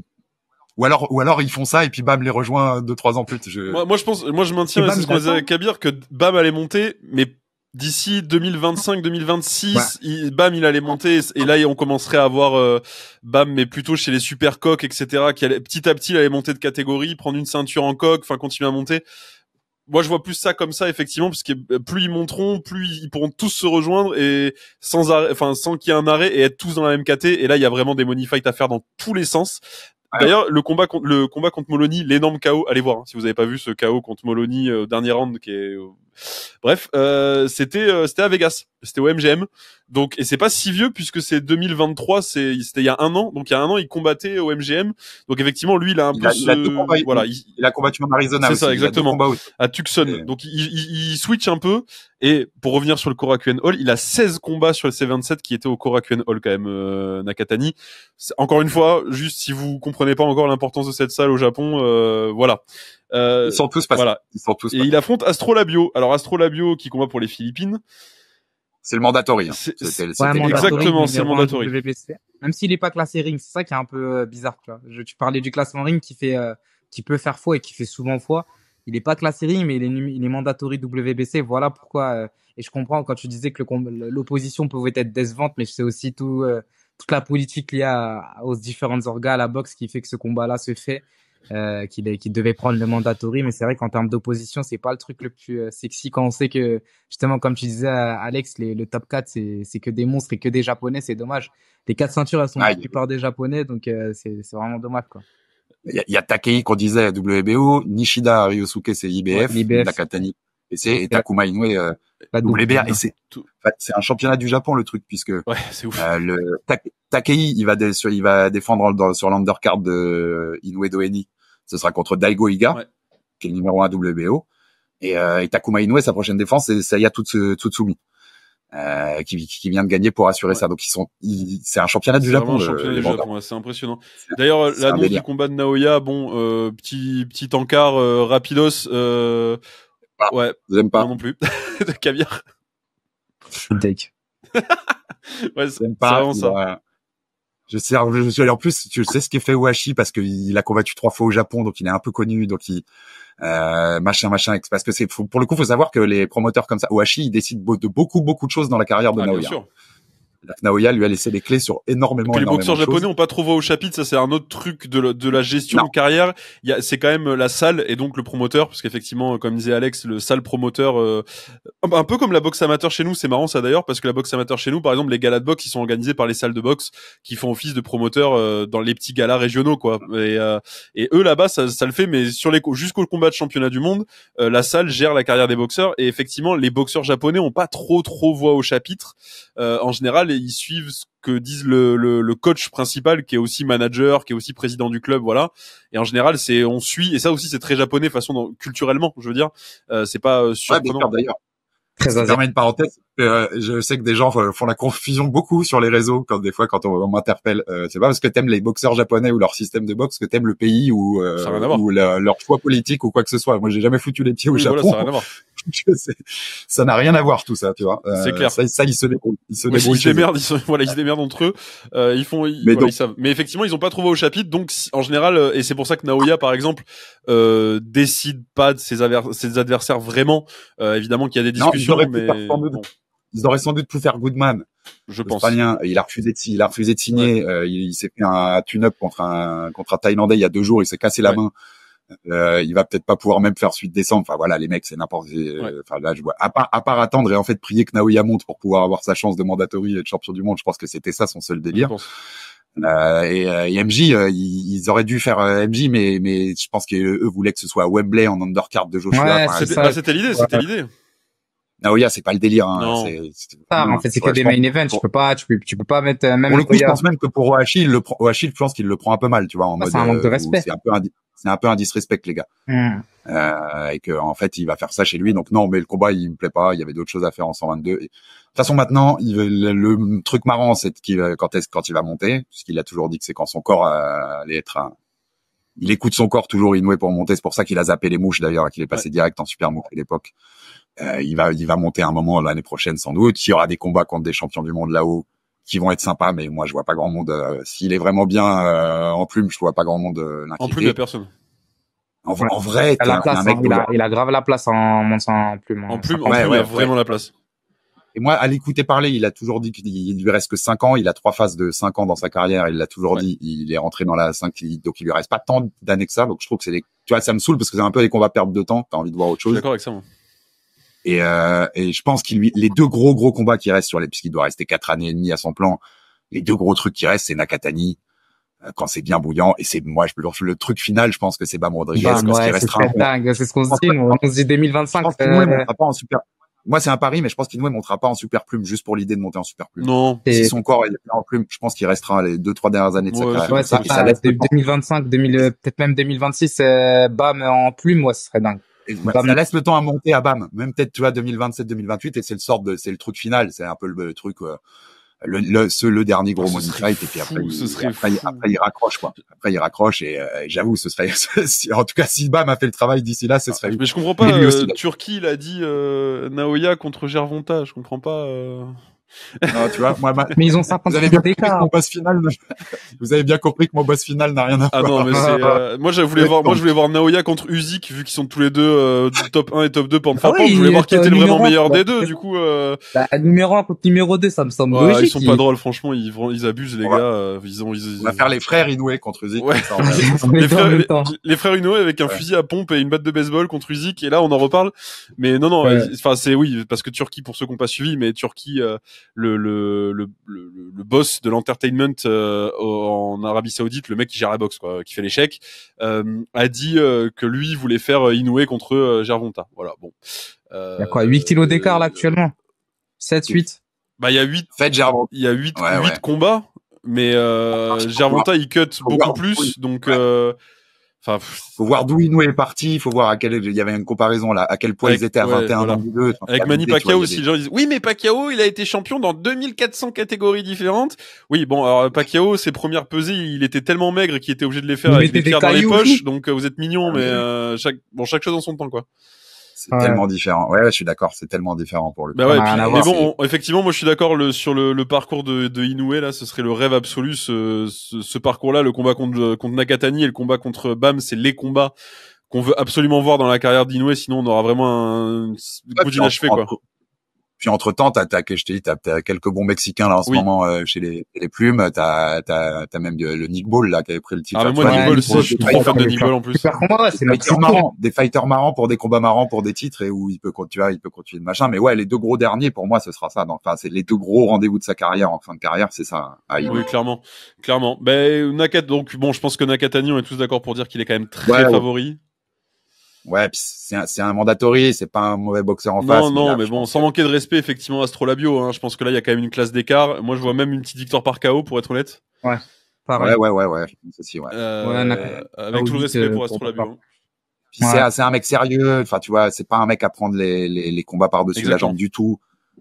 ou alors ou alors ils font ça et puis Bam les rejoint deux trois ans plus. Je... Moi, moi, je pense, moi je maintiens, ce avec Kabir que Bam allait monter, mais d'ici 2025-2026, Bam il allait monter et là on commencerait à avoir euh, Bam mais plutôt chez les super coques etc. qui allait, petit à petit il allait monter de catégorie, prendre une ceinture en coque, enfin continuer à monter. Moi je vois plus ça comme ça effectivement parce que euh, plus ils monteront, plus ils pourront tous se rejoindre et sans enfin sans qu'il y ait un arrêt et être tous dans la même et là il y a vraiment des money à faire dans tous les sens. D'ailleurs, le combat contre le combat contre Moloney, l'énorme chaos, allez voir hein, si vous n'avez pas vu ce chaos contre Molony au euh, dernier round qui est euh, bref, euh, c'était c'était à Vegas c'était au MGM. Donc et c'est pas si vieux puisque c'est 2023, c'est c'était il y a un an. Donc il y a un an, il combattait au MGM. Donc effectivement, lui, il a un plus. voilà, il... a combattu en Arizona. C'est ça exactement. À Tucson. Donc il, switch un peu. Et pour revenir sur le Korakuen Hall, il a 16 combats sur le C27 qui étaient au Korakuen Hall quand même euh, Nakatani. Encore une fois, juste si vous comprenez pas encore l'importance de cette salle au Japon, euh, voilà. Euh, ils sont tous passés. Voilà. Ils sont tous Et il affronte Astrolabio. Alors Astrolabio qui combat pour les Philippines. C'est le mandatory. Hein. C'est exactement, c'est le mandatory. Même s'il n'est pas classé ring, c'est ça qui est un peu euh, bizarre. Je, tu parlais du classement ring qui fait, euh, qui peut faire foi et qui fait souvent foi. Il n'est pas classé ring, mais il est, il est mandatory WBC. Voilà pourquoi. Euh, et je comprends quand tu disais que l'opposition pouvait être décevante, mais c'est aussi tout, toute la politique liée aux différentes organes à la boxe, qui fait que ce combat-là se fait euh, qu'il devait prendre le mandatory. Mais c'est vrai qu'en termes d'opposition, c'est pas le truc le plus euh, sexy quand on sait que, justement, comme tu disais, euh, Alex, le top 4, c'est que des monstres et que des Japonais. C'est dommage. Les quatre ceintures, elles sont occupées par des Japonais, donc euh, c'est vraiment dommage. quoi. Il y, a, a Takei qu'on disait WBO, Nishida Ryosuke c'est IBF, IBF. Nakatani et c'est Takuma Inoue euh, Et c'est c'est un championnat du Japon le truc puisque ouais, ouf. Euh, le Takei il va il va défendre sur l'undercard de Inoue Doeni. Ce sera contre Daigo Iga qui est le numéro 1 WBO et, euh, et Takuma Inoue sa prochaine défense c'est Saya Tsutsumi Euh, qui, qui, vient de gagner pour assurer ça. Donc ils sont, c'est un championnat du Japon. C'est c'est impressionnant. D'ailleurs, l'annonce du combat de Naoya, bon, euh, petit petit encart euh, rapidos. Euh, Ouais. J'aime pas. Moi non plus. de caviar. Steak. ouais, j'aime pas. Vraiment ça. Je sais, je suis en plus, tu sais ce qu'est fait ouachi parce qu'il a combattu trois fois au Japon, donc il est un peu connu, donc il euh, machin machin. Parce que c'est pour le coup, faut savoir que les promoteurs comme ça, Washi, ils décident de beaucoup beaucoup de choses dans la carrière de ah, Naoya. La Naoya lui a laissé les clés sur énormément. de choses. les boxeurs japonais n'ont pas trop voix au chapitre, ça c'est un autre truc de, de la gestion de carrière. C'est quand même la salle et donc le promoteur, parce qu'effectivement, euh, comme disait Alex, le salle promoteur, euh, un peu comme la boxe amateur chez nous, c'est marrant ça d'ailleurs, parce que la boxe amateur chez nous, par exemple, les galas de boxe, ils sont organisés par les salles de boxe qui font office de promoteurs euh, dans les petits galas régionaux, quoi. Et, et eux là-bas, ça, ça, le fait, mais sur les jusqu'au combat de championnat du monde, la salle gère la carrière des boxeurs et effectivement, les boxeurs japonais ont pas trop trop voix au chapitre. en général, ils suivent ce que disent le, le, coach principal qui est aussi manager, qui est aussi président du club, voilà. Et en général, c'est on suit et ça aussi c'est très japonais façon culturellement, je veux dire. Euh, c'est pas euh, surprenant. d'ailleurs Très une parenthèse euh, je sais que des gens font la confusion beaucoup sur les réseaux quand des fois quand on, m'interpelle. Euh, c'est pas parce que t'aimes les boxeurs japonais ou leur système de boxe que t'aimes le pays ou, euh, ou leur choix politique ou quoi que ce soit. Moi, j'ai jamais foutu les pieds au Japon. ça n'a rien à voir. Euh, ça n'a rien à voir tout ça, tu vois. Euh, c'est clair. Ça, ils se débrouillent. Ils se, ils se démerdent. Ils se, voilà, ils se démerdent entre eux. ils font. mais, mais effectivement, ils ont pas trouvé au chapitre. Donc, en général, et c'est pour ça que Naoya, par exemple, euh, décide pas de ses, adversaires vraiment. évidemment qu'il y a des discussions, mais ils auraient sans doute pu faire Goodman. Je pense. Il a refusé de, il a refusé de signer. Euh, il, s'est fait un tune-up contre un contre Thaïlandais il y a deux jours. Il s'est cassé la main. Euh, il va peut-être pas pouvoir même faire suite décembre. Enfin voilà, les mecs, c'est n'importe. quoi. Euh, enfin là, je vois. À part, attendre et en fait prier que Naoya monte pour pouvoir avoir sa chance de mandatory et de champion du monde. Je pense que c'était ça son seul délire. et, MJ, ils, auraient dû faire MJ, mais mais je pense qu'eux voulaient que ce soit Webley Wembley en undercard de Joshua. Bah, c'était l'idée, c'était l'idée. Naoya, c'est pas le délire. Hein. C'est, en fait, c'est que des main events. Tu peux pas, tu peux, tu peux pas mettre euh, même. Pour le coup, je pense même que pour Oashi, le je pense qu'il le prend un peu mal, tu vois, en bah, mode. C'est un manque de euh, respect. C'est un peu un, disrespect, les gars. Hmm. Euh, et que en fait, il va faire ça chez lui. Donc non, mais le combat, il me plaît pas. Il y avait d'autres choses à faire en 122. De toute façon, maintenant, le, truc marrant, c'est qu'il, quand est-ce quand il va monter, puisqu'il a toujours dit que c'est quand son corps euh, allait être. Un... il écoute son corps toujours inoué pour monter. C'est pour ça qu'il a zappé les mouches d'ailleurs, qu'il est passé direct en super mouche à l'époque. Euh, il va, il va monter un moment l'année prochaine sans doute. Il y aura des combats contre des champions du monde là-haut qui vont être sympas, mais moi je vois pas grand monde. Euh, s'il est vraiment bien euh, en plume, je vois pas grand monde En plume, a personne. En, vrai, il a, il, a, grave la place en, montant hein. en plume. En plume, il a vraiment la place. Et moi, à l'écouter parler, il a toujours dit qu'il lui reste que 5 ans. Il a trois phases de 5 ans dans sa carrière. Il l'a toujours dit. Il est rentré dans la 5, donc il lui reste pas tant d'années que ça. Donc je trouve que c'est les... Tu vois, ça me saoule parce que c'est un peu les combats perdre de temps. T'as envie de voir autre chose. D'accord avec ça. Et, euh, et je pense qu'il lui, les deux gros gros combats qui restent sur les, puisqu'il doit rester quatre années et demie à son plan, les deux gros trucs qui restent, c'est Nakatani euh, quand c'est bien bouillant et c'est moi je, le truc final je pense que c'est Bam Rodriguez ben, ouais, c'est ce qu'on se dit on, se dit 2025 euh, pas en super moi c'est un pari mais je pense qu'il ne montera pas en super plume juste pour l'idée de monter en super plume non et... son corps est en plume je pense qu'il restera les deux trois dernières années de sa carrière ouais, ça, ça, ça, 2025 2000 peut-être même 2026 euh, Bam en plume moi ce serait dingue bah, ça laisse le temps à monter à BAM. Même peut-être, tu vois, 2027-2028, et c'est le sort de, c'est le truc final. C'est un peu le, truc, euh, le, le, dernier gros ah, monstre fight. Et puis après, il, raccroche, quoi. Après, il raccroche, et, euh, j'avoue, ce serait, en tout cas, si BAM a fait le travail d'ici là, ce ah, serait. mais je comprends pas, euh, Turquie, il a dit, euh, Naoya contre Gervonta. Je comprends pas, non, tu vois, mais ils ont 50 vous avez bien compris que mon boss final vous avez bien compris que mon boss final n'a rien à voir. ah Non, mais euh... moi je voulais voir moi je voulais voir Naoya contre Uzik vu qu'ils sont tous les deux euh, top 1 et top 2 pour ah ouais, je voulais voir qui était le vraiment meilleur des bah, deux du coup euh. bah, numéro 1 contre numéro 2 ça me semble ouais, logique. Ils sont pas drôles franchement, ils ils abusent les gars, euh, ils ont on va faire les frères Inoue contre Uzik. les, frères, les, frères Inoue avec un fusil à pompe et une batte de baseball contre Uzik et là on en reparle mais non non enfin c'est oui parce que Turquie pour ceux qui n'ont pas suivi mais Turquie euh, le, le, le, le boss de l'entertainment euh, en Arabie Saoudite, le mec qui gère la boxe, quoi, qui fait l'échec, euh, a dit euh, que lui voulait faire euh, Inoue contre euh, Gervonta. Voilà, bon. il y a quoi 8 kilos d'écart là actuellement 7, 8 Bah, il y a 8, fait, Il y a 8, 8 combats, mais Gervonta, il cut beaucoup plus, donc faut voir d'où nous est parti, il faut voir à quel il y avait une comparaison là, à quel point ils étaient à 21 22. avec Manny Pacquiao aussi, les oui mais Pacquiao il a été champion dans 2400 catégories différentes. Oui bon alors euh, Pacquiao ses premières pesées il était tellement maigre qu'il était obligé de les faire avec des pierres dans les poches, donc euh, vous êtes mignon ah, mais euh, chaque bon chaque chose en son temps quoi. C'est tellement différent. Ouais, je suis d'accord, c'est tellement différent pour le bah Mais bon, effectivement, moi je suis d'accord sur le, parcours de, Inoue, là, ce serait le rêve absolu, ce, parcours-là, le combat contre, contre Nakatani et le combat contre Bam, c'est les combats qu'on veut absolument voir dans la carrière d'Inoue, sinon on aura vraiment un, un coup quoi entre temps, t'as, quelques bons Mexicains là en ce moment euh, chez les, les Plumes. T'as, as même le Nick Ball là qui avait pris le titre. Ah mais moi Nick Ball, je suis trop fan de Nick Ball en plus. des fighters marrants, des fighters marrants pour des combats marrants pour des titres et où il peut continuer, il peut continuer de machin. Mais ouais, les deux gros derniers pour moi, ce sera ça. enfin, c'est les deux gros rendez-vous de sa carrière en fin de carrière, c'est ça. Hein, oui, clairement, clairement. Ben Nakat, donc bon, je pense que Nakatani, on est tous d'accord pour dire qu'il est quand même très favori ouais, c'est un, mandatory, c'est pas un mauvais boxeur en face. Non, non, mais, bon, sans manquer de respect, effectivement, Astrolabio, hein, je pense que là, il y a quand même une classe d'écart. Moi, je vois même une petite victoire par KO, pour être honnête. Ouais, Ouais, ouais, ouais, ouais. Euh, avec tout le respect euh, pour Astrolabio. c'est, c'est un mec sérieux, enfin, tu vois, c'est pas un mec à prendre les, les combats par-dessus la jambe du tout.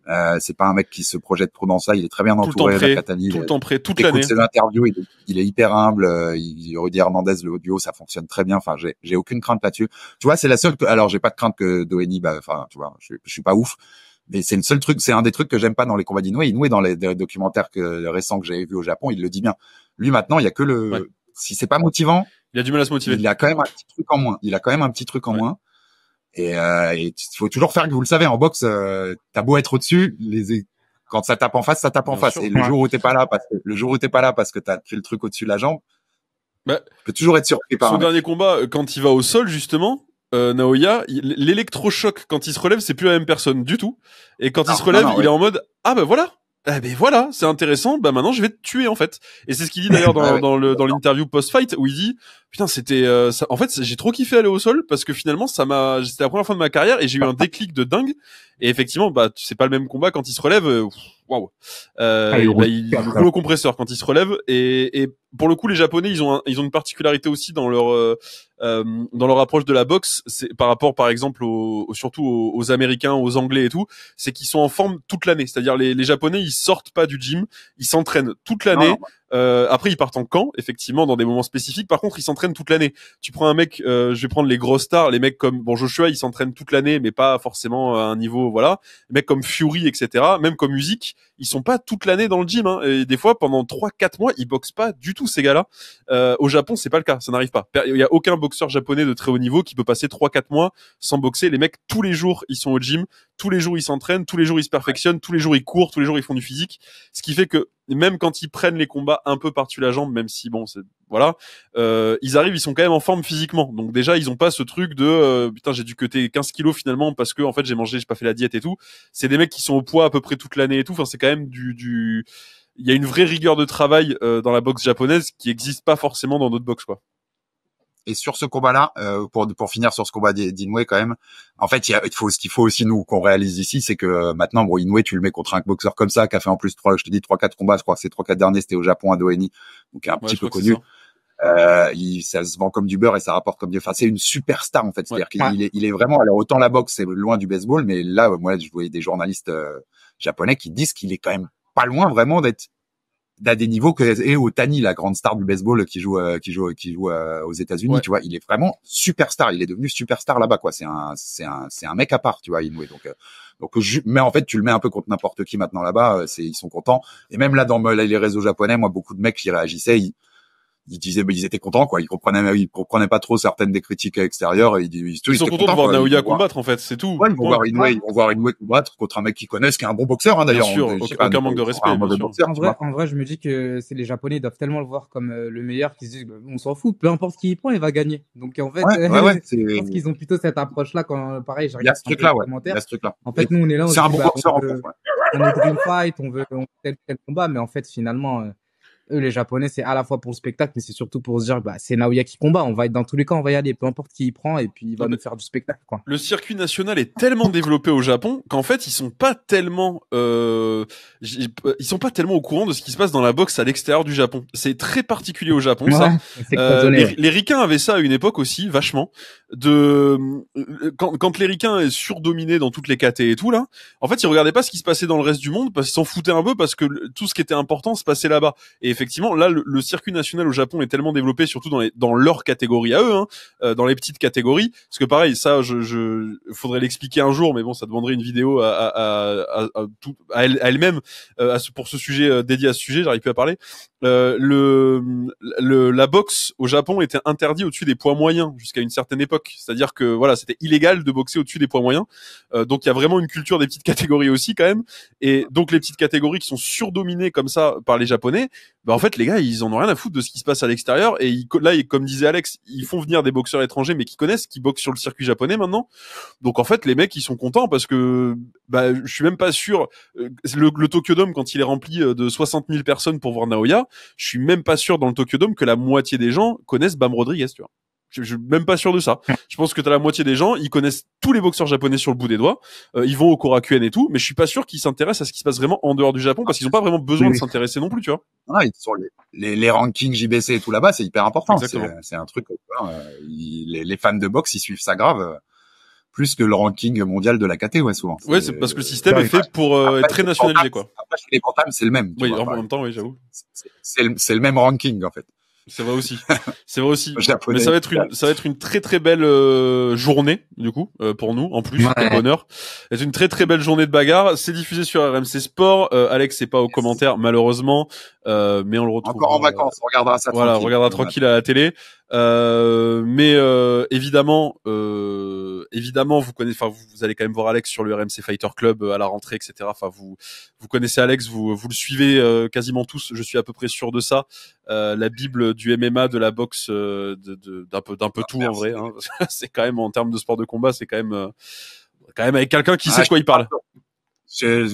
Euh, c'est pas un mec qui se projette trop dans ça. Il est très bien entouré. Prêt, tout le euh, temps prêt, toute l'année. ses interviews, il est, il est hyper humble. Euh, il, Rudy Hernandez, le duo, ça fonctionne très bien. Enfin, j'ai, j'ai aucune crainte là-dessus. Tu vois, c'est la seule. alors, j'ai pas de crainte que Doeni, bah, enfin, tu vois, je, suis pas ouf. Mais c'est le seul truc, c'est un des trucs que j'aime pas dans les combats d'Inoue. Inoué dans les, documentaires que, récents que j'avais vu au Japon, il le dit bien. Lui, maintenant, il y a que le. Si c'est pas motivant, il a du mal à se motiver. Il a quand même un petit truc en moins. Il a quand même un petit truc en moins. Et il euh, faut toujours faire que vous le savez en boxe, euh, t'as beau être au-dessus, les quand ça tape en face, ça tape en face. et le jour où t'es pas là, parce que le jour où t'es pas là parce que t'as pris le truc au-dessus de la jambe, bah, tu peux toujours être surpris par. Son dernier combat, euh, quand il va au sol justement, euh, Naoya, l'électrochoc quand il se relève, c'est plus la même personne du tout. Et quand il se relève, il est en mode ah ben voilà, « Eh ben voilà, c'est intéressant. Bah maintenant je vais te tuer en fait. Et c'est ce qu'il dit d'ailleurs dans, ah dans le dans l'interview post-fight où il dit putain c'était euh, ça... en fait j'ai trop kiffé aller au sol parce que finalement ça m'a c'était la première fois de ma carrière et j'ai eu un déclic de dingue. Et effectivement bah c'est pas le même combat quand il se relève. Euh, waouh. Euh, ah, il bah, roule au compresseur quand il se relève et, et pour le coup les japonais ils ont ils ont une particularité aussi dans leur euh, euh, dans leur approche de la boxe, c'est par rapport par exemple surtout aux, Américains, aux Anglais et tout, c'est qu'ils sont en forme toute l'année. C'est-à-dire les, les Japonais, ils sortent pas du gym, ils s'entraînent toute l'année. Euh, après, ils partent en camp, effectivement, dans des moments spécifiques. Par contre, ils s'entraînent toute l'année. Tu prends un mec, euh, je vais prendre les gros stars, les mecs comme bon Joshua, ils s'entraînent toute l'année, mais pas forcément à un niveau, voilà. Les mecs comme Fury, etc. Même comme Music, ils sont pas toute l'année dans le gym. Hein. Et des fois, pendant 3-4 mois, ils boxent pas du tout ces gars-là. Euh, au Japon, c'est pas le cas, ça n'arrive pas. Il y a aucun boxeur japonais de très haut niveau qui peut passer 3-4 mois sans boxer. Les mecs tous les jours, ils sont au gym, tous les jours ils s'entraînent, tous les jours ils se perfectionnent, tous les jours ils courent, tous les jours ils font du physique, ce qui fait que même quand ils prennent les combats un peu par-dessus la jambe, même si bon, c'est voilà, euh, ils arrivent, ils sont quand même en forme physiquement. Donc déjà, ils ont pas ce truc de euh, putain, j'ai dû cuter 15 kilos finalement parce que en fait j'ai mangé, j'ai pas fait la diète et tout. C'est des mecs qui sont au poids à peu près toute l'année et tout. Enfin, c'est quand même du du il y a une vraie rigueur de travail euh, dans la boxe japonaise qui n'existe pas forcément dans d'autres boxes quoi. Et sur ce combat-là, euh, pour pour finir sur ce combat d'Inoue quand même, en fait, il, faut ce qu'il faut aussi nous qu'on réalise ici, c'est que euh, maintenant, bon, Inoue, tu le mets contre un boxeur comme ça qui a fait en plus trois, je te dis trois quatre combats, je crois que ces trois quatre derniers c'était au Japon à Doheny, donc un petit peu connu. Euh, il, ça se vend comme du beurre et ça rapporte comme du. Enfin, c'est une superstar en fait. C'est-à-dire qu'il ah. est, il est vraiment. Alors autant la boxe c'est loin du baseball, mais là, moi, je voyais des journalistes euh, japonais qui disent qu'il est quand même pas loin vraiment d'être à des niveaux que et Otani, la grande star du baseball qui joue euh, qui joue qui joue euh, aux États-Unis, tu vois, il est vraiment superstar, il est devenu superstar là-bas quoi. C'est un c'est un c'est un mec à part, tu vois, Inoue. Donc euh, donc mais en fait, tu le mets un peu contre n'importe qui maintenant là-bas, c'est ils sont contents et même là dans les réseaux japonais, moi beaucoup de mecs qui réagissaient, ils, ils disaient, mais ils étaient contents, quoi. Ils comprenaient, comprenaient pas trop certaines des critiques extérieures. Ils, ils, sont contents de voir Naoya combattre, en fait, c'est tout. Ouais, ils vont voir Inoue, voir combattre contre un mec qu'ils connaissent, qui est un bon boxeur, hein, d'ailleurs. Bien sûr, aucun, manque de respect. en, vrai, en, vrai, je me dis que c'est les Japonais doivent tellement le voir comme euh, le meilleur qu'ils se disent, bah, on s'en fout, peu importe qui il prend, il va gagner. Donc, en fait, ouais, euh, je pense qu'ils ont plutôt cette approche-là quand, pareil, j'ai regardé ce truc-là, ouais. y a ce truc-là. En fait, nous, on est là, on un bon bah, boxeur, en fait. On veut tel tel combat, mais en fait, finalement, euh, eux, les Japonais, c'est à la fois pour le spectacle, mais c'est surtout pour se dire, bah, c'est Naoya qui combat. On va être dans tous les cas, on va y aller, peu importe qui y prend, et puis il va nous faire du spectacle. Quoi. Le circuit national est tellement développé au Japon qu'en fait, ils sont pas tellement, euh, ils sont pas tellement au courant de ce qui se passe dans la boxe à l'extérieur du Japon. C'est très particulier au Japon, ça. Euh, les, les Ricains avaient ça à une époque aussi, vachement. De euh, quand, quand les Ricains est surdominé dans toutes les KT et tout là, en fait, ils regardaient pas ce qui se passait dans le reste du monde parce qu'ils s'en foutaient un peu parce que tout ce qui était important se passait là-bas. Et effectivement, là, le, circuit national au Japon est tellement développé, surtout dans, les, dans leur catégorie à eux, hein, euh, dans les petites catégories. Parce que pareil, ça, je, je faudrait l'expliquer un jour, mais bon, ça demanderait une vidéo à, à, à, à elle, elle-même euh, ce, pour ce sujet euh, dédié à ce sujet. J'arrive plus à parler. Euh, le, la boxe au Japon était interdite au-dessus des poids moyens jusqu'à une certaine époque. C'est-à-dire que voilà, c'était illégal de boxer au-dessus des poids moyens. donc il y a vraiment une culture des petites catégories aussi quand même. Et donc les petites catégories qui sont surdominées comme ça par les Japonais, bah en fait les gars ils en ont rien à foutre de ce qui se passe à l'extérieur et ils, là comme disait Alex ils font venir des boxeurs étrangers mais qui connaissent qui boxent sur le circuit japonais maintenant donc en fait les mecs ils sont contents parce que bah je suis même pas sûr euh, le, le Tokyo Dome quand il est rempli euh, de 60 000 personnes pour voir Naoya je suis même pas sûr dans le Tokyo Dome que la moitié des gens connaissent Bam Rodriguez tu vois je, je, suis même pas sûr de ça. Je pense que as la moitié des gens, ils connaissent tous les boxeurs japonais sur le bout des doigts. Euh, ils vont au Korakuen et tout, mais je suis pas sûr qu'ils s'intéressent à ce qui se passe vraiment en dehors du Japon parce qu'ils ont pas vraiment besoin de s'intéresser non plus, tu vois. Non, ils sont les, les, rankings JBC et tout là-bas, c'est hyper important. C'est un truc. Euh, les, les, fans de boxe, ils suivent ça grave euh, plus que le ranking mondial de la KT, ouais, souvent. Ouais, c'est parce que le système est fait pour euh, être très nationalisé, quoi. Après, chez les c'est le même. Oui, en, même temps, oui, j'avoue. C'est le, même ranking, en fait. C'est vrai aussi. C'est vrai aussi. Mais ça va être une, ça va être une très très belle euh, journée du coup euh, pour nous en plus. bonheur. C'est une très très belle journée de bagarre. C'est diffusé sur RMC Sport. Euh, Alex c'est pas aux commentaire commentaires malheureusement, mais on le retrouve. Encore en vacances. On regardera ça. Voilà, on regardera tranquille à la télé. Euh, mais euh, évidemment, euh, évidemment, vous connaissez, enfin, vous, allez quand même voir Alex sur le RMC Fighter Club à la rentrée, etc. Enfin, vous vous connaissez Alex, vous vous le suivez quasiment tous. Je suis à peu près sûr de ça. la Bible du MMA, de la boxe, d'un de, peu d'un peu ah, tout en vrai. Hein. c'est quand même en termes de sport de combat, c'est quand même quand même avec quelqu'un qui sait de quoi il parle. C'est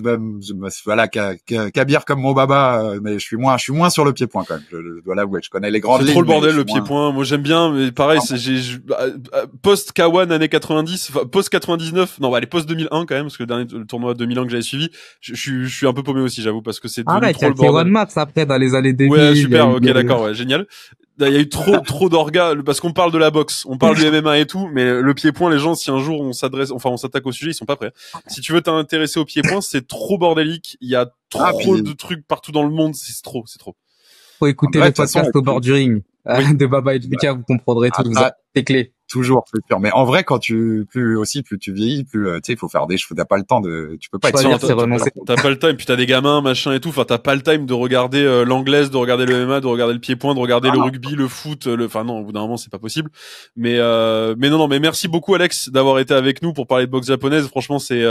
voilà, Kabir comme mon baba, euh, mais je suis moins, je suis moins sur le pied point quand même. Je, je dois l'avouer, je connais les grandes. C'est trop le bordel le pied point. Moi j'aime bien, mais pareil, ah. c'est j'ai bah, euh, post K1 années 90, post 99, non, bah, les post 2001 quand même, parce que le dernier le tournoi 2001 que j'avais suivi, je, suis je, suis un peu paumé aussi, j'avoue, parce que c'est ah ouais, trop le bordel. après dans les années 2000. Ouais, super, ok, d'accord, ouais, génial il y a eu trop trop d'orgas parce qu'on parle de la boxe, on parle du MMA et tout, mais le pied-point, les gens, si un jour on s'adresse, enfin on s'attaque au sujet, ils sont pas prêts. Si tu veux t'intéresser au pied-point, c'est trop bordélique. Il y a trop ah, de trucs partout dans le monde, c'est trop, c'est trop. Faut écouter le podcast au bord du ring de Baba et de vous comprendrez tout, ah, vous ah. clés. Toujours, plus sûr. Mais en vrai, quand tu plus aussi plus tu vieillis, plus euh, tu sais, il faut faire des choses. T'as pas le temps de, tu peux pas être sûr. T'as pas le time. Puis t'as des gamins, machin et tout. Enfin, t'as pas le time de regarder euh, l'anglaise, de regarder le MMA, de regarder le pied-point, de regarder le ah rugby, le foot. Le, enfin non, au bout d'un moment, c'est pas possible. Mais euh, mais non, non. Mais merci beaucoup, Alex, d'avoir été avec nous pour parler de boxe japonaise. Franchement, c'est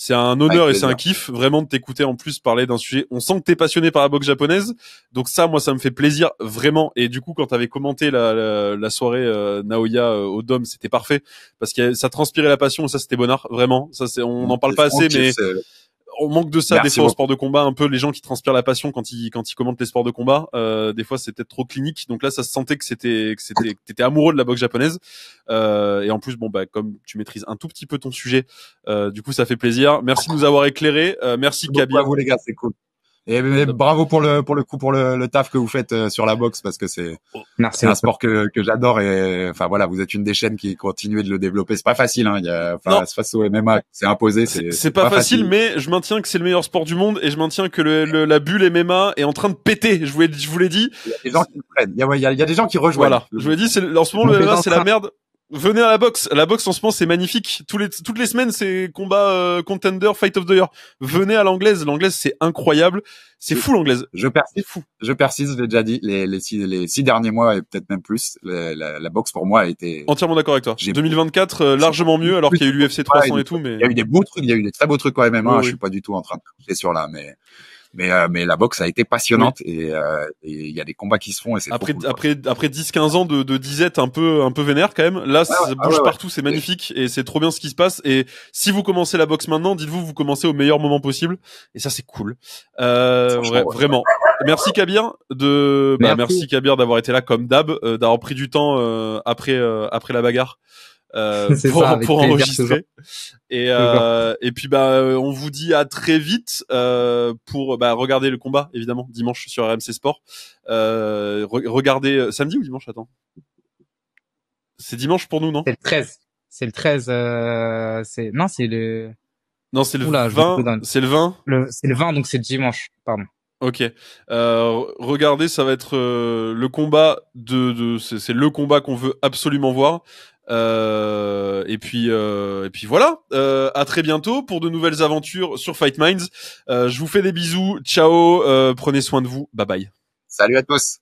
c'est un honneur et c'est un kiff vraiment de t'écouter en plus parler d'un sujet. On sent que t'es passionné par la boxe japonaise, donc ça, moi, ça me fait plaisir vraiment. Et du coup, quand t'avais commenté la, soirée euh, Naoya euh, au Dom, c'était parfait parce que ça transpirait la passion. Et ça, c'était art vraiment. Ça, on n'en parle pas assez, mais on manque de ça des fois au sport de combat un peu les gens qui transpirent la passion quand ils quand ils commentent les sports de combat euh, des fois c'était trop clinique donc là ça se sentait que c'était que c'était t'étais amoureux de la boxe japonaise euh, et en plus bon bah comme tu maîtrises un tout petit peu ton sujet euh, du coup ça fait plaisir merci de nous avoir éclairé merci Merci à vous les gars c'est cool et, bravo pour le pour le coup pour le, le, taf que vous faites euh, sur la boxe parce que c'est un sport que, que j'adore et enfin voilà vous êtes une des chaînes qui continue de le développer c'est pas facile hein il y a face au MMA c'est imposé c'est c'est pas, facile, mais je maintiens que c'est le meilleur sport du monde et je maintiens que le, la bulle MMA est en train de péter je vous l'ai je vous l'ai dit il y a des gens qui prennent il y a, il y a des gens qui rejoignent voilà je vous l'ai dit c'est en ce moment le MMA c'est la merde venez à la boxe. La boxe en ce moment c'est magnifique. Tous les, toutes les semaines c'est combat euh, contender, fight of the year. Venez à l'anglaise. L'anglaise c'est incroyable. C'est fou l'anglaise. Je persiste. Fou. Je persiste. Je l'ai déjà dit. Les, les, six, les six derniers mois et peut-être même plus, la, la, boxe pour moi a été entièrement d'accord avec toi. 2024 euh, largement mieux alors qu'il y a eu l'UFC 300 et, tout. Mais il y a eu des beaux trucs. Il y a eu des très beaux trucs quand même. Je suis pas du tout en train de sur là, mais mais, euh, mais la boxe a été passionnante euh, et il y a des combats qui se font. Et c'est après, après, après 10-15 ans de, de disette un peu, un peu vénère quand même, là, ça ah bouge partout, c'est magnifique et c'est trop bien ce qui se passe. Et si vous commencez la boxe maintenant, dites-vous, vous commencez au meilleur moment possible. Et ça, c'est cool. Euh, vraiment. Merci Kabir de, bah, merci. Kabir d'avoir été là comme d'hab, euh, d'avoir pris du temps après, après la bagarre. Euh, pour, pour enregistrer. Et, euh, et puis bah euh, on vous dit à très vite euh, pour bah, regarder le combat évidemment dimanche sur RMC Sport. Euh, regardez samedi ou dimanche attends. C'est dimanche pour nous non C'est le 13. C'est le 13 c'est non c'est le Non, c'est le 20. C'est le 20. Le... c'est le 20 donc c'est dimanche, pardon. Ok. Euh, regardez, ça va être le combat de, de c'est le combat qu'on veut absolument voir. Euh, et puis euh, et puis voilà. Euh, à très bientôt pour de nouvelles aventures sur Fight Minds. je vous fais des bisous. Ciao. prenez soin de vous. Bye bye. Salut à tous.